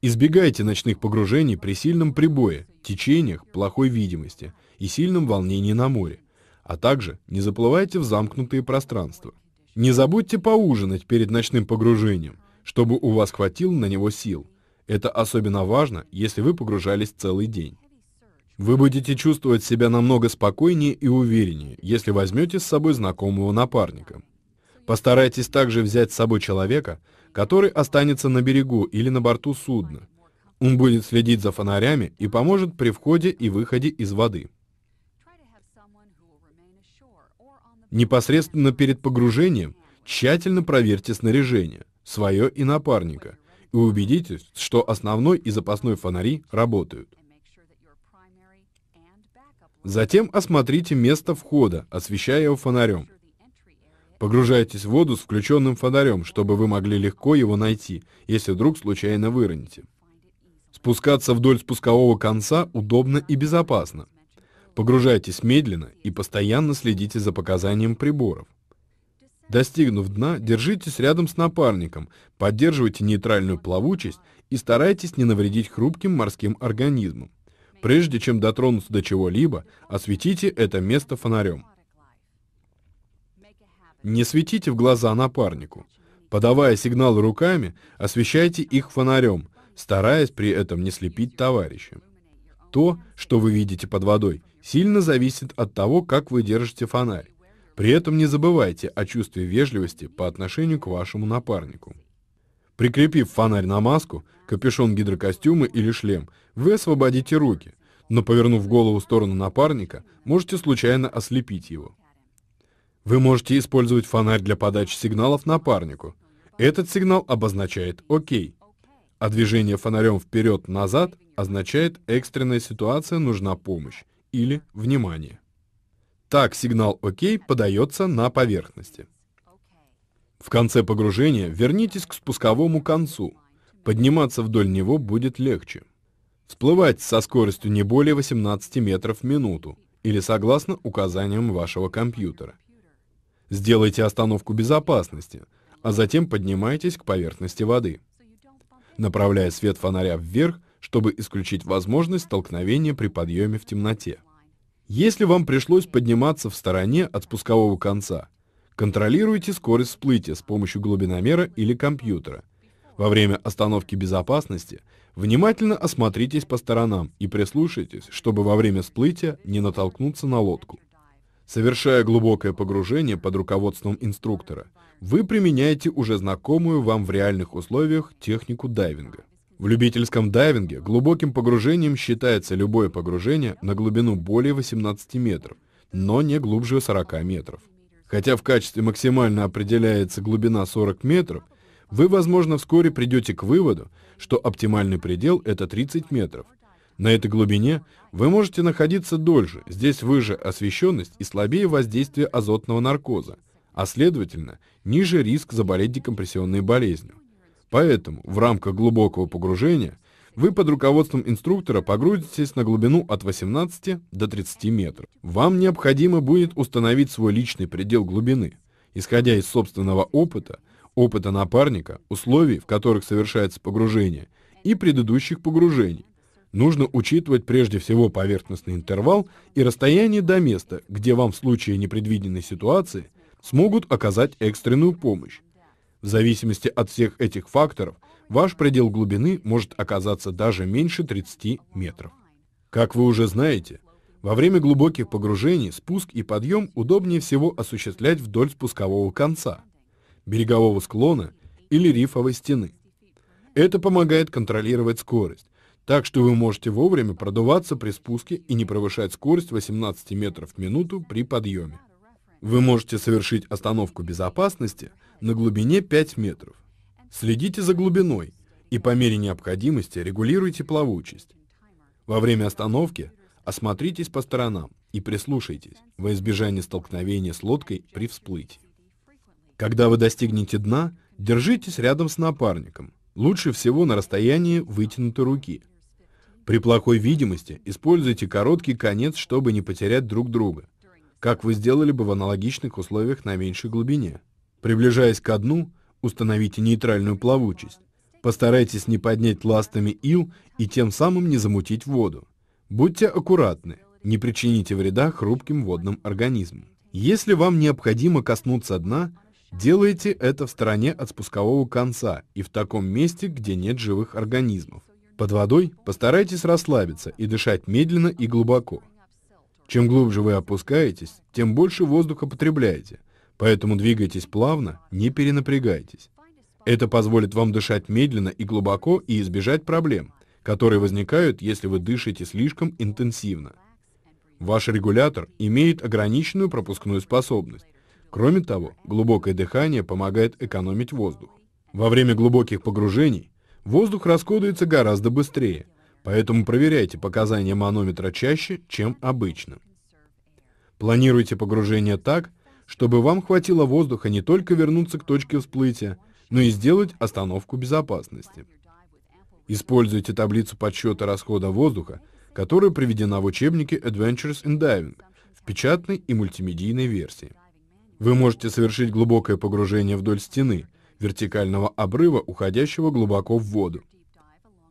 Избегайте ночных погружений при сильном прибое, течениях, плохой видимости и сильном волнении на море, а также не заплывайте в замкнутые пространства. Не забудьте поужинать перед ночным погружением, чтобы у вас хватило на него сил. Это особенно важно, если вы погружались целый день. Вы будете чувствовать себя намного спокойнее и увереннее, если возьмете с собой знакомого напарника. Постарайтесь также взять с собой человека, который останется на берегу или на борту судна. Он будет следить за фонарями и поможет при входе и выходе из воды. Непосредственно перед погружением тщательно проверьте снаряжение, свое и напарника, и убедитесь, что основной и запасной фонари работают. Затем осмотрите место входа, освещая его фонарем. Погружайтесь в воду с включенным фонарем, чтобы вы могли легко его найти, если вдруг случайно выроните. Спускаться вдоль спускового конца удобно и безопасно. Погружайтесь медленно и постоянно следите за показанием приборов. Достигнув дна, держитесь рядом с напарником, поддерживайте нейтральную плавучесть и старайтесь не навредить хрупким морским организмам. Прежде чем дотронуться до чего-либо, осветите это место фонарем. Не светите в глаза напарнику. Подавая сигнал руками, освещайте их фонарем, стараясь при этом не слепить товарища. То, что вы видите под водой, сильно зависит от того, как вы держите фонарь. При этом не забывайте о чувстве вежливости по отношению к вашему напарнику. Прикрепив фонарь на маску, капюшон гидрокостюма или шлем, вы освободите руки, но повернув голову в сторону напарника, можете случайно ослепить его. Вы можете использовать фонарь для подачи сигналов напарнику. Этот сигнал обозначает «Ок», а движение фонарем вперед-назад означает «Экстренная ситуация, нужна помощь» или «Внимание». Так сигнал «Ок» подается на поверхности. В конце погружения вернитесь к спусковому концу. Подниматься вдоль него будет легче. Всплывать со скоростью не более 18 метров в минуту или согласно указаниям вашего компьютера. Сделайте остановку безопасности, а затем поднимайтесь к поверхности воды. Направляя свет фонаря вверх, чтобы исключить возможность столкновения при подъеме в темноте. Если вам пришлось подниматься в стороне от спускового конца, контролируйте скорость всплытия с помощью глубиномера или компьютера. Во время остановки безопасности внимательно осмотритесь по сторонам и прислушайтесь, чтобы во время всплытия не натолкнуться на лодку. Совершая глубокое погружение под руководством инструктора, вы применяете уже знакомую вам в реальных условиях технику дайвинга. В любительском дайвинге глубоким погружением считается любое погружение на глубину более 18 метров, но не глубже 40 метров. Хотя в качестве максимально определяется глубина 40 метров, вы, возможно, вскоре придете к выводу, что оптимальный предел – это 30 метров. На этой глубине вы можете находиться дольше, здесь выше освещенность и слабее воздействие азотного наркоза, а следовательно, ниже риск заболеть декомпрессионной болезнью. Поэтому в рамках глубокого погружения вы под руководством инструктора погрузитесь на глубину от 18 до 30 метров. Вам необходимо будет установить свой личный предел глубины. Исходя из собственного опыта, опыта напарника, условий, в которых совершается погружение, и предыдущих погружений, нужно учитывать прежде всего поверхностный интервал и расстояние до места, где вам в случае непредвиденной ситуации смогут оказать экстренную помощь, в зависимости от всех этих факторов, ваш предел глубины может оказаться даже меньше 30 метров. Как вы уже знаете, во время глубоких погружений спуск и подъем удобнее всего осуществлять вдоль спускового конца, берегового склона или рифовой стены. Это помогает контролировать скорость, так что вы можете вовремя продуваться при спуске и не превышать скорость 18 метров в минуту при подъеме. Вы можете совершить остановку безопасности на глубине 5 метров. Следите за глубиной и по мере необходимости регулируйте плавучесть. Во время остановки осмотритесь по сторонам и прислушайтесь во избежание столкновения с лодкой при всплытии. Когда вы достигнете дна, держитесь рядом с напарником, лучше всего на расстоянии вытянутой руки. При плохой видимости используйте короткий конец, чтобы не потерять друг друга – как вы сделали бы в аналогичных условиях на меньшей глубине. Приближаясь ко дну, установите нейтральную плавучесть. Постарайтесь не поднять ластами ил и тем самым не замутить воду. Будьте аккуратны, не причините вреда хрупким водным организмам. Если вам необходимо коснуться дна, делайте это в стороне от спускового конца и в таком месте, где нет живых организмов. Под водой постарайтесь расслабиться и дышать медленно и глубоко. Чем глубже вы опускаетесь, тем больше воздуха потребляете, поэтому двигайтесь плавно, не перенапрягайтесь. Это позволит вам дышать медленно и глубоко и избежать проблем, которые возникают, если вы дышите слишком интенсивно. Ваш регулятор имеет ограниченную пропускную способность. Кроме того, глубокое дыхание помогает экономить воздух. Во время глубоких погружений воздух расходуется гораздо быстрее – поэтому проверяйте показания манометра чаще, чем обычно. Планируйте погружение так, чтобы вам хватило воздуха не только вернуться к точке всплытия, но и сделать остановку безопасности. Используйте таблицу подсчета расхода воздуха, которая приведена в учебнике Adventures in Diving в печатной и мультимедийной версии. Вы можете совершить глубокое погружение вдоль стены, вертикального обрыва, уходящего глубоко в воду.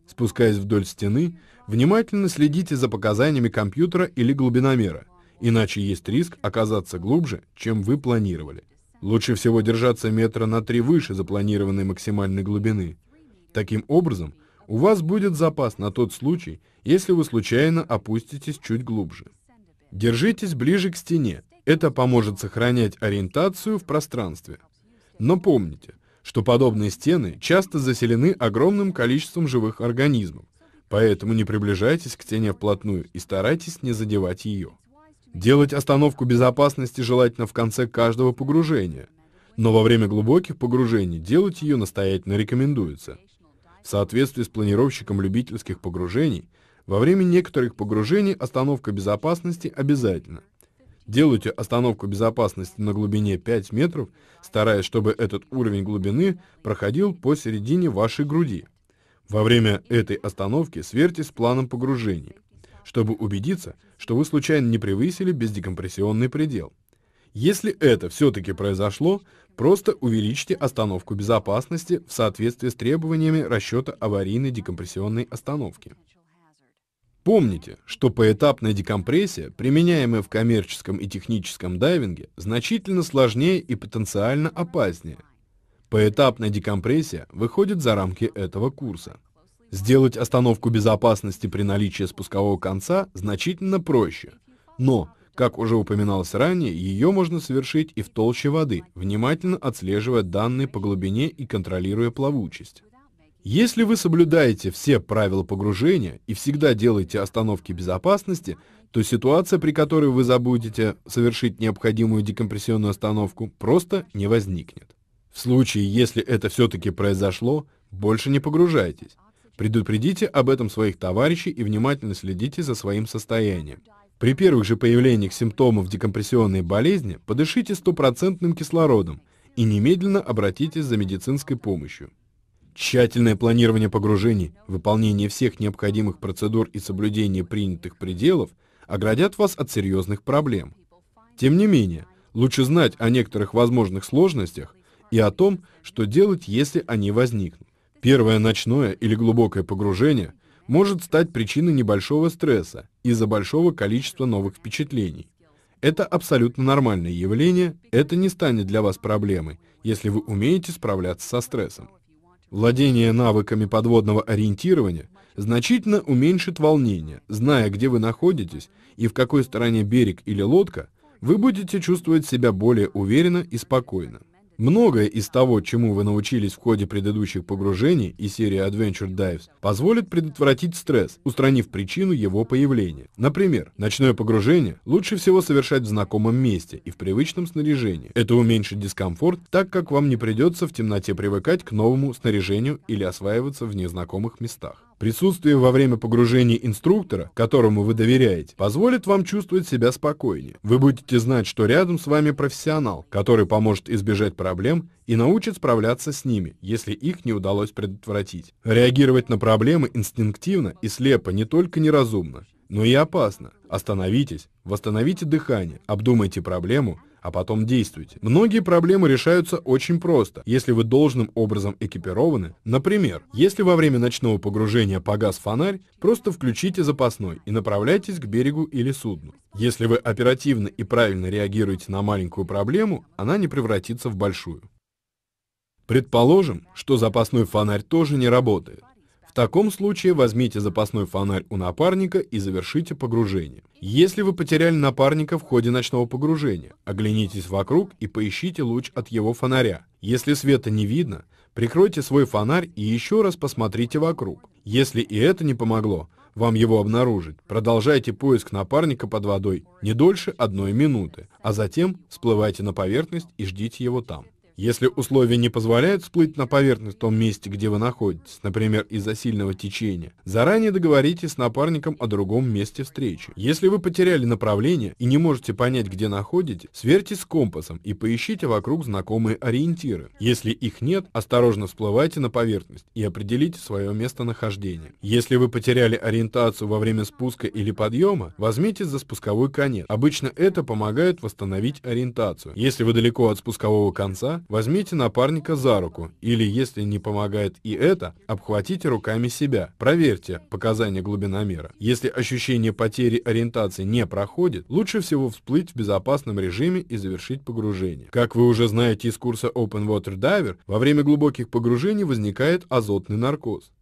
Спускаясь вдоль стены, внимательно следите за показаниями компьютера или глубиномера, иначе есть риск оказаться глубже, чем вы планировали. Лучше всего держаться метра на три выше запланированной максимальной глубины. Таким образом, у вас будет запас на тот случай, если вы случайно опуститесь чуть глубже. Держитесь ближе к стене, это поможет сохранять ориентацию в пространстве. Но помните – что подобные стены часто заселены огромным количеством живых организмов, поэтому не приближайтесь к стене вплотную и старайтесь не задевать ее. Делать остановку безопасности желательно в конце каждого погружения, но во время глубоких погружений делать ее настоятельно рекомендуется. В соответствии с планировщиком любительских погружений, во время некоторых погружений остановка безопасности обязательна – Делайте остановку безопасности на глубине 5 метров, стараясь, чтобы этот уровень глубины проходил посередине вашей груди. Во время этой остановки сверьтесь с планом погружения, чтобы убедиться, что вы случайно не превысили бездекомпрессионный предел. Если это все-таки произошло, просто увеличьте остановку безопасности в соответствии с требованиями расчета аварийной декомпрессионной остановки. Помните, что поэтапная декомпрессия, применяемая в коммерческом и техническом дайвинге, значительно сложнее и потенциально опаснее. Поэтапная декомпрессия выходит за рамки этого курса. Сделать остановку безопасности при наличии спускового конца значительно проще, но, как уже упоминалось ранее, ее можно совершить и в толще воды, внимательно отслеживая данные по глубине и контролируя плавучесть. Если вы соблюдаете все правила погружения и всегда делаете остановки безопасности, то ситуация, при которой вы забудете совершить необходимую декомпрессионную остановку, просто не возникнет. В случае, если это все-таки произошло, больше не погружайтесь. Предупредите об этом своих товарищей и внимательно следите за своим состоянием. При первых же появлениях симптомов декомпрессионной болезни подышите стопроцентным кислородом и немедленно обратитесь за медицинской помощью. Тщательное планирование погружений, выполнение всех необходимых процедур и соблюдение принятых пределов оградят вас от серьезных проблем. Тем не менее, лучше знать о некоторых возможных сложностях и о том, что делать, если они возникнут. Первое ночное или глубокое погружение может стать причиной небольшого стресса из-за большого количества новых впечатлений. Это абсолютно нормальное явление, это не станет для вас проблемой, если вы умеете справляться со стрессом. Владение навыками подводного ориентирования значительно уменьшит волнение, зная, где вы находитесь и в какой стороне берег или лодка, вы будете чувствовать себя более уверенно и спокойно. Многое из того, чему вы научились в ходе предыдущих погружений и серии Adventure Dives, позволит предотвратить стресс, устранив причину его появления. Например, ночное погружение лучше всего совершать в знакомом месте и в привычном снаряжении. Это уменьшит дискомфорт, так как вам не придется в темноте привыкать к новому снаряжению или осваиваться в незнакомых местах. Присутствие во время погружения инструктора, которому вы доверяете, позволит вам чувствовать себя спокойнее. Вы будете знать, что рядом с вами профессионал, который поможет избежать проблем и научит справляться с ними, если их не удалось предотвратить. Реагировать на проблемы инстинктивно и слепо не только неразумно, но и опасно. Остановитесь, восстановите дыхание, обдумайте проблему а потом действуйте. Многие проблемы решаются очень просто, если вы должным образом экипированы. Например, если во время ночного погружения погас фонарь, просто включите запасной и направляйтесь к берегу или судну. Если вы оперативно и правильно реагируете на маленькую проблему, она не превратится в большую. Предположим, что запасной фонарь тоже не работает таком случае возьмите запасной фонарь у напарника и завершите погружение. Если вы потеряли напарника в ходе ночного погружения, оглянитесь вокруг и поищите луч от его фонаря. Если света не видно, прикройте свой фонарь и еще раз посмотрите вокруг. Если и это не помогло, вам его обнаружить, продолжайте поиск напарника под водой не дольше одной минуты, а затем всплывайте на поверхность и ждите его там. Если условия не позволяют всплыть на поверхность в том месте, где вы находитесь, например, из-за сильного течения, заранее договоритесь с напарником о другом месте встречи. Если вы потеряли направление и не можете понять, где находитесь, сверьтесь с компасом и поищите вокруг знакомые ориентиры. Если их нет, осторожно всплывайте на поверхность и определите свое местонахождение. Если вы потеряли ориентацию во время спуска или подъема, возьмитесь за спусковой конец. Обычно это помогает восстановить ориентацию. Если вы далеко от спускового конца, Возьмите напарника за руку, или если не помогает и это, обхватите руками себя. Проверьте показания глубиномера. Если ощущение потери ориентации не проходит, лучше всего всплыть в безопасном режиме и завершить погружение. Как вы уже знаете из курса Open Water Diver, во время глубоких погружений возникает азотный наркоз.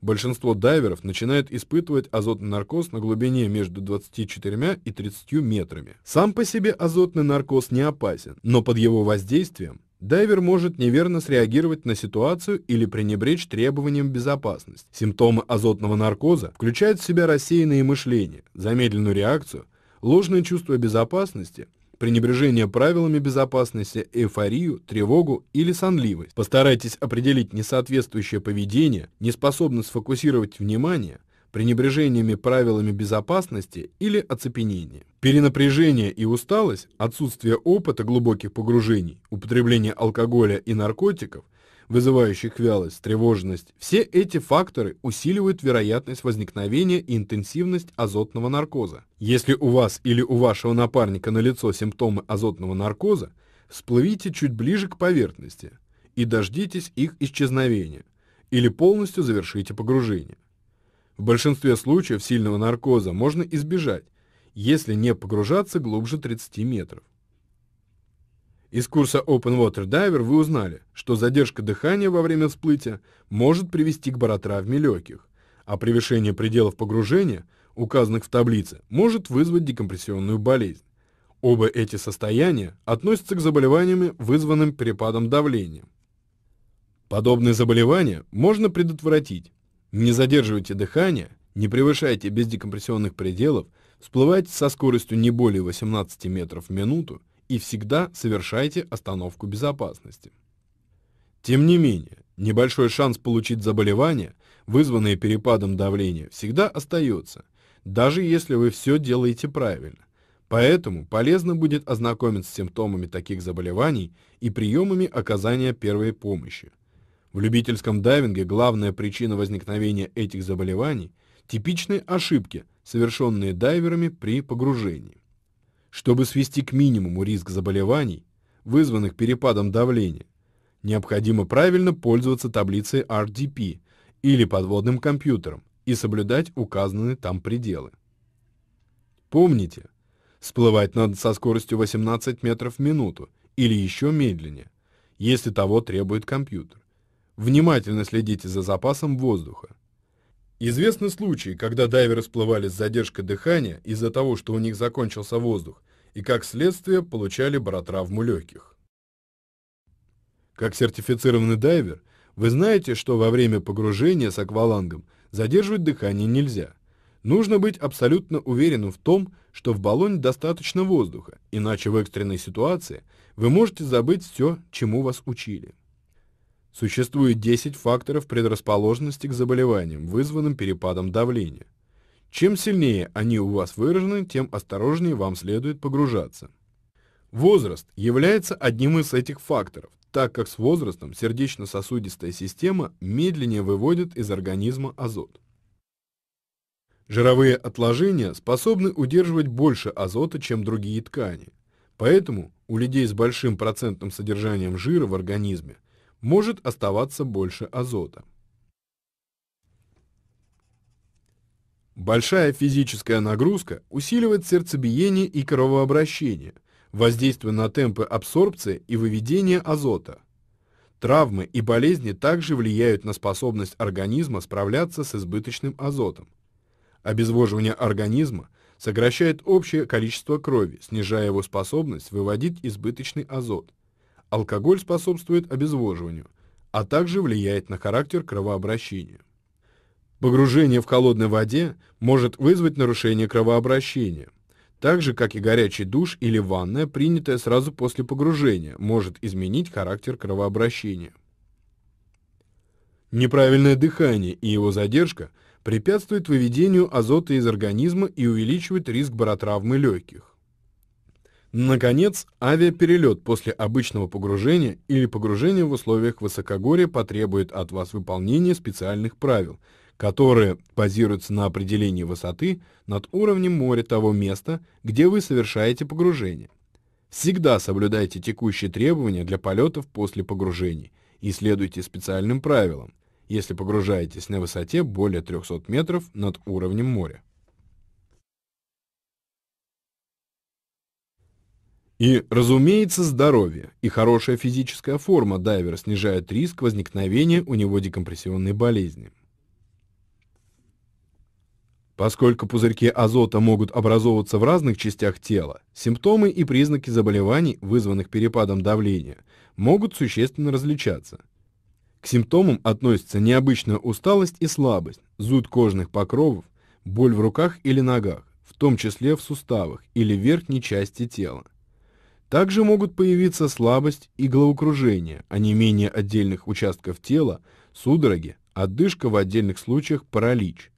Большинство дайверов начинают испытывать азотный наркоз на глубине между 24 и 30 метрами. Сам по себе азотный наркоз не опасен, но под его воздействием дайвер может неверно среагировать на ситуацию или пренебречь требованиям безопасности. Симптомы азотного наркоза включают в себя рассеянное мышление, замедленную реакцию, ложное чувство безопасности, пренебрежение правилами безопасности, эйфорию, тревогу или сонливость. Постарайтесь определить несоответствующее поведение, неспособность сфокусировать внимание, пренебрежениями правилами безопасности или оцепенением. Перенапряжение и усталость, отсутствие опыта глубоких погружений, употребление алкоголя и наркотиков, вызывающих вялость, тревожность, все эти факторы усиливают вероятность возникновения и интенсивность азотного наркоза. Если у вас или у вашего напарника налицо симптомы азотного наркоза, всплывите чуть ближе к поверхности и дождитесь их исчезновения или полностью завершите погружение. В большинстве случаев сильного наркоза можно избежать, если не погружаться глубже 30 метров. Из курса Open Water Diver вы узнали, что задержка дыхания во время всплытия может привести к баротравме легких, а превышение пределов погружения, указанных в таблице, может вызвать декомпрессионную болезнь. Оба эти состояния относятся к заболеваниям, вызванным перепадом давления. Подобные заболевания можно предотвратить, не задерживайте дыхание, не превышайте бездекомпрессионных пределов, всплывайте со скоростью не более 18 метров в минуту и всегда совершайте остановку безопасности. Тем не менее, небольшой шанс получить заболевание, вызванное перепадом давления, всегда остается, даже если вы все делаете правильно. Поэтому полезно будет ознакомиться с симптомами таких заболеваний и приемами оказания первой помощи – в любительском дайвинге главная причина возникновения этих заболеваний – типичные ошибки, совершенные дайверами при погружении. Чтобы свести к минимуму риск заболеваний, вызванных перепадом давления, необходимо правильно пользоваться таблицей RDP или подводным компьютером и соблюдать указанные там пределы. Помните, сплывать надо со скоростью 18 метров в минуту или еще медленнее, если того требует компьютер. Внимательно следите за запасом воздуха. Известны случаи, когда дайверы всплывали с задержкой дыхания из-за того, что у них закончился воздух, и как следствие получали баротравму легких. Как сертифицированный дайвер, вы знаете, что во время погружения с аквалангом задерживать дыхание нельзя. Нужно быть абсолютно уверенным в том, что в баллоне достаточно воздуха, иначе в экстренной ситуации вы можете забыть все, чему вас учили. Существует 10 факторов предрасположенности к заболеваниям, вызванным перепадом давления. Чем сильнее они у вас выражены, тем осторожнее вам следует погружаться. Возраст является одним из этих факторов, так как с возрастом сердечно-сосудистая система медленнее выводит из организма азот. Жировые отложения способны удерживать больше азота, чем другие ткани. Поэтому у людей с большим процентным содержанием жира в организме может оставаться больше азота. Большая физическая нагрузка усиливает сердцебиение и кровообращение, воздействуя на темпы абсорбции и выведения азота. Травмы и болезни также влияют на способность организма справляться с избыточным азотом. Обезвоживание организма сокращает общее количество крови, снижая его способность выводить избыточный азот – Алкоголь способствует обезвоживанию, а также влияет на характер кровообращения. Погружение в холодной воде может вызвать нарушение кровообращения, так же, как и горячий душ или ванная, принятая сразу после погружения, может изменить характер кровообращения. Неправильное дыхание и его задержка препятствует выведению азота из организма и увеличивает риск баротравмы легких. Наконец, авиаперелет после обычного погружения или погружения в условиях высокогорья потребует от вас выполнения специальных правил, которые базируются на определении высоты над уровнем моря того места, где вы совершаете погружение. Всегда соблюдайте текущие требования для полетов после погружений и следуйте специальным правилам, если погружаетесь на высоте более 300 метров над уровнем моря. И, разумеется, здоровье и хорошая физическая форма дайвера снижают риск возникновения у него декомпрессионной болезни. Поскольку пузырьки азота могут образовываться в разных частях тела, симптомы и признаки заболеваний, вызванных перепадом давления, могут существенно различаться. К симптомам относятся необычная усталость и слабость, зуд кожных покровов, боль в руках или ногах, в том числе в суставах или верхней части тела, также могут появиться слабость и головокружение, а не менее отдельных участков тела, судороги, отдышка в отдельных случаях паралич.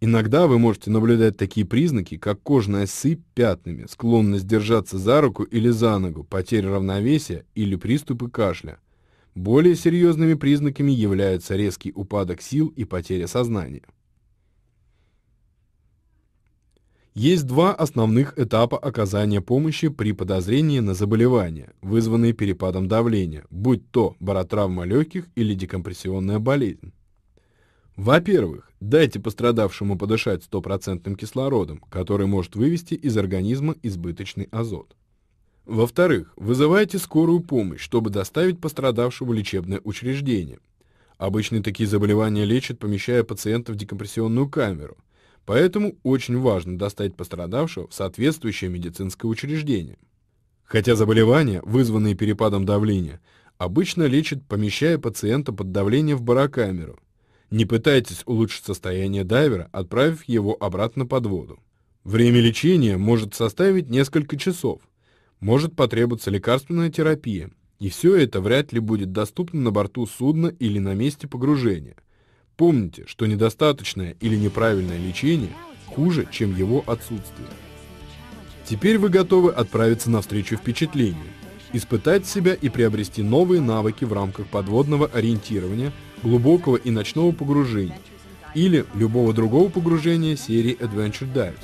Иногда вы можете наблюдать такие признаки, как кожная сыпь пятнами, склонность держаться за руку или за ногу, потеря равновесия или приступы кашля. Более серьезными признаками являются резкий упадок сил и потеря сознания. Есть два основных этапа оказания помощи при подозрении на заболевание, вызванные перепадом давления, будь то баротравма легких или декомпрессионная болезнь. Во-первых, дайте пострадавшему подышать стопроцентным кислородом, который может вывести из организма избыточный азот. Во-вторых, вызывайте скорую помощь, чтобы доставить пострадавшего в лечебное учреждение. Обычно такие заболевания лечат, помещая пациента в декомпрессионную камеру – Поэтому очень важно доставить пострадавшего в соответствующее медицинское учреждение. Хотя заболевания, вызванные перепадом давления, обычно лечат, помещая пациента под давление в барокамеру. Не пытайтесь улучшить состояние дайвера, отправив его обратно под воду. Время лечения может составить несколько часов. Может потребоваться лекарственная терапия, и все это вряд ли будет доступно на борту судна или на месте погружения – Помните, что недостаточное или неправильное лечение хуже, чем его отсутствие. Теперь вы готовы отправиться навстречу впечатлению, испытать себя и приобрести новые навыки в рамках подводного ориентирования, глубокого и ночного погружения или любого другого погружения серии Adventure Dives.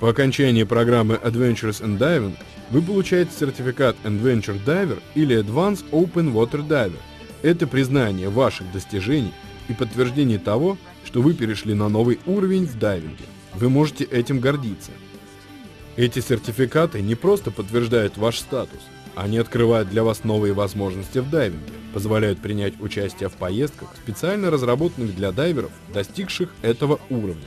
По окончании программы Adventures and Diving вы получаете сертификат Adventure Diver или Advanced Open Water Diver. Это признание ваших достижений – и подтверждение того, что вы перешли на новый уровень в дайвинге. Вы можете этим гордиться. Эти сертификаты не просто подтверждают ваш статус, они открывают для вас новые возможности в дайвинге, позволяют принять участие в поездках, специально разработанных для дайверов, достигших этого уровня.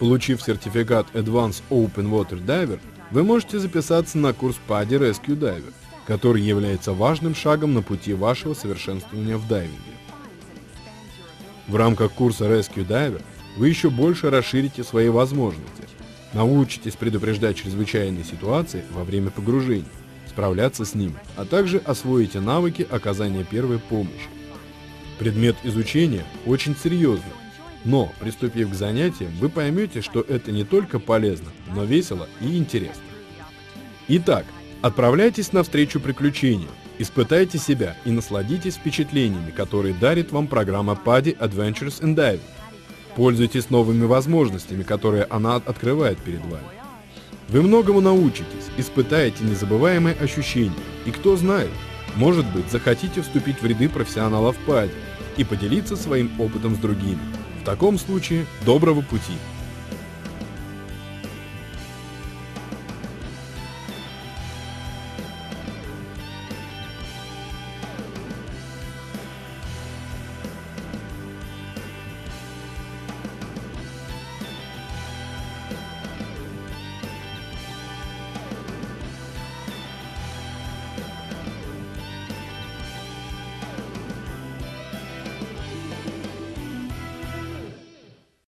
Получив сертификат Advanced Open Water Diver, вы можете записаться на курс PADI Rescue Diver, который является важным шагом на пути вашего совершенствования в дайвинге. В рамках курса Rescue Diver вы еще больше расширите свои возможности. Научитесь предупреждать чрезвычайные ситуации во время погружения, справляться с ними, а также освоите навыки оказания первой помощи. Предмет изучения очень серьезный, но, приступив к занятиям, вы поймете, что это не только полезно, но весело и интересно. Итак, отправляйтесь навстречу приключениям, Испытайте себя и насладитесь впечатлениями, которые дарит вам программа PADI Adventures in Diving. Пользуйтесь новыми возможностями, которые она открывает перед вами. Вы многому научитесь, испытаете незабываемые ощущения, и кто знает, может быть, захотите вступить в ряды профессионалов PADI и поделиться своим опытом с другими. В таком случае доброго пути!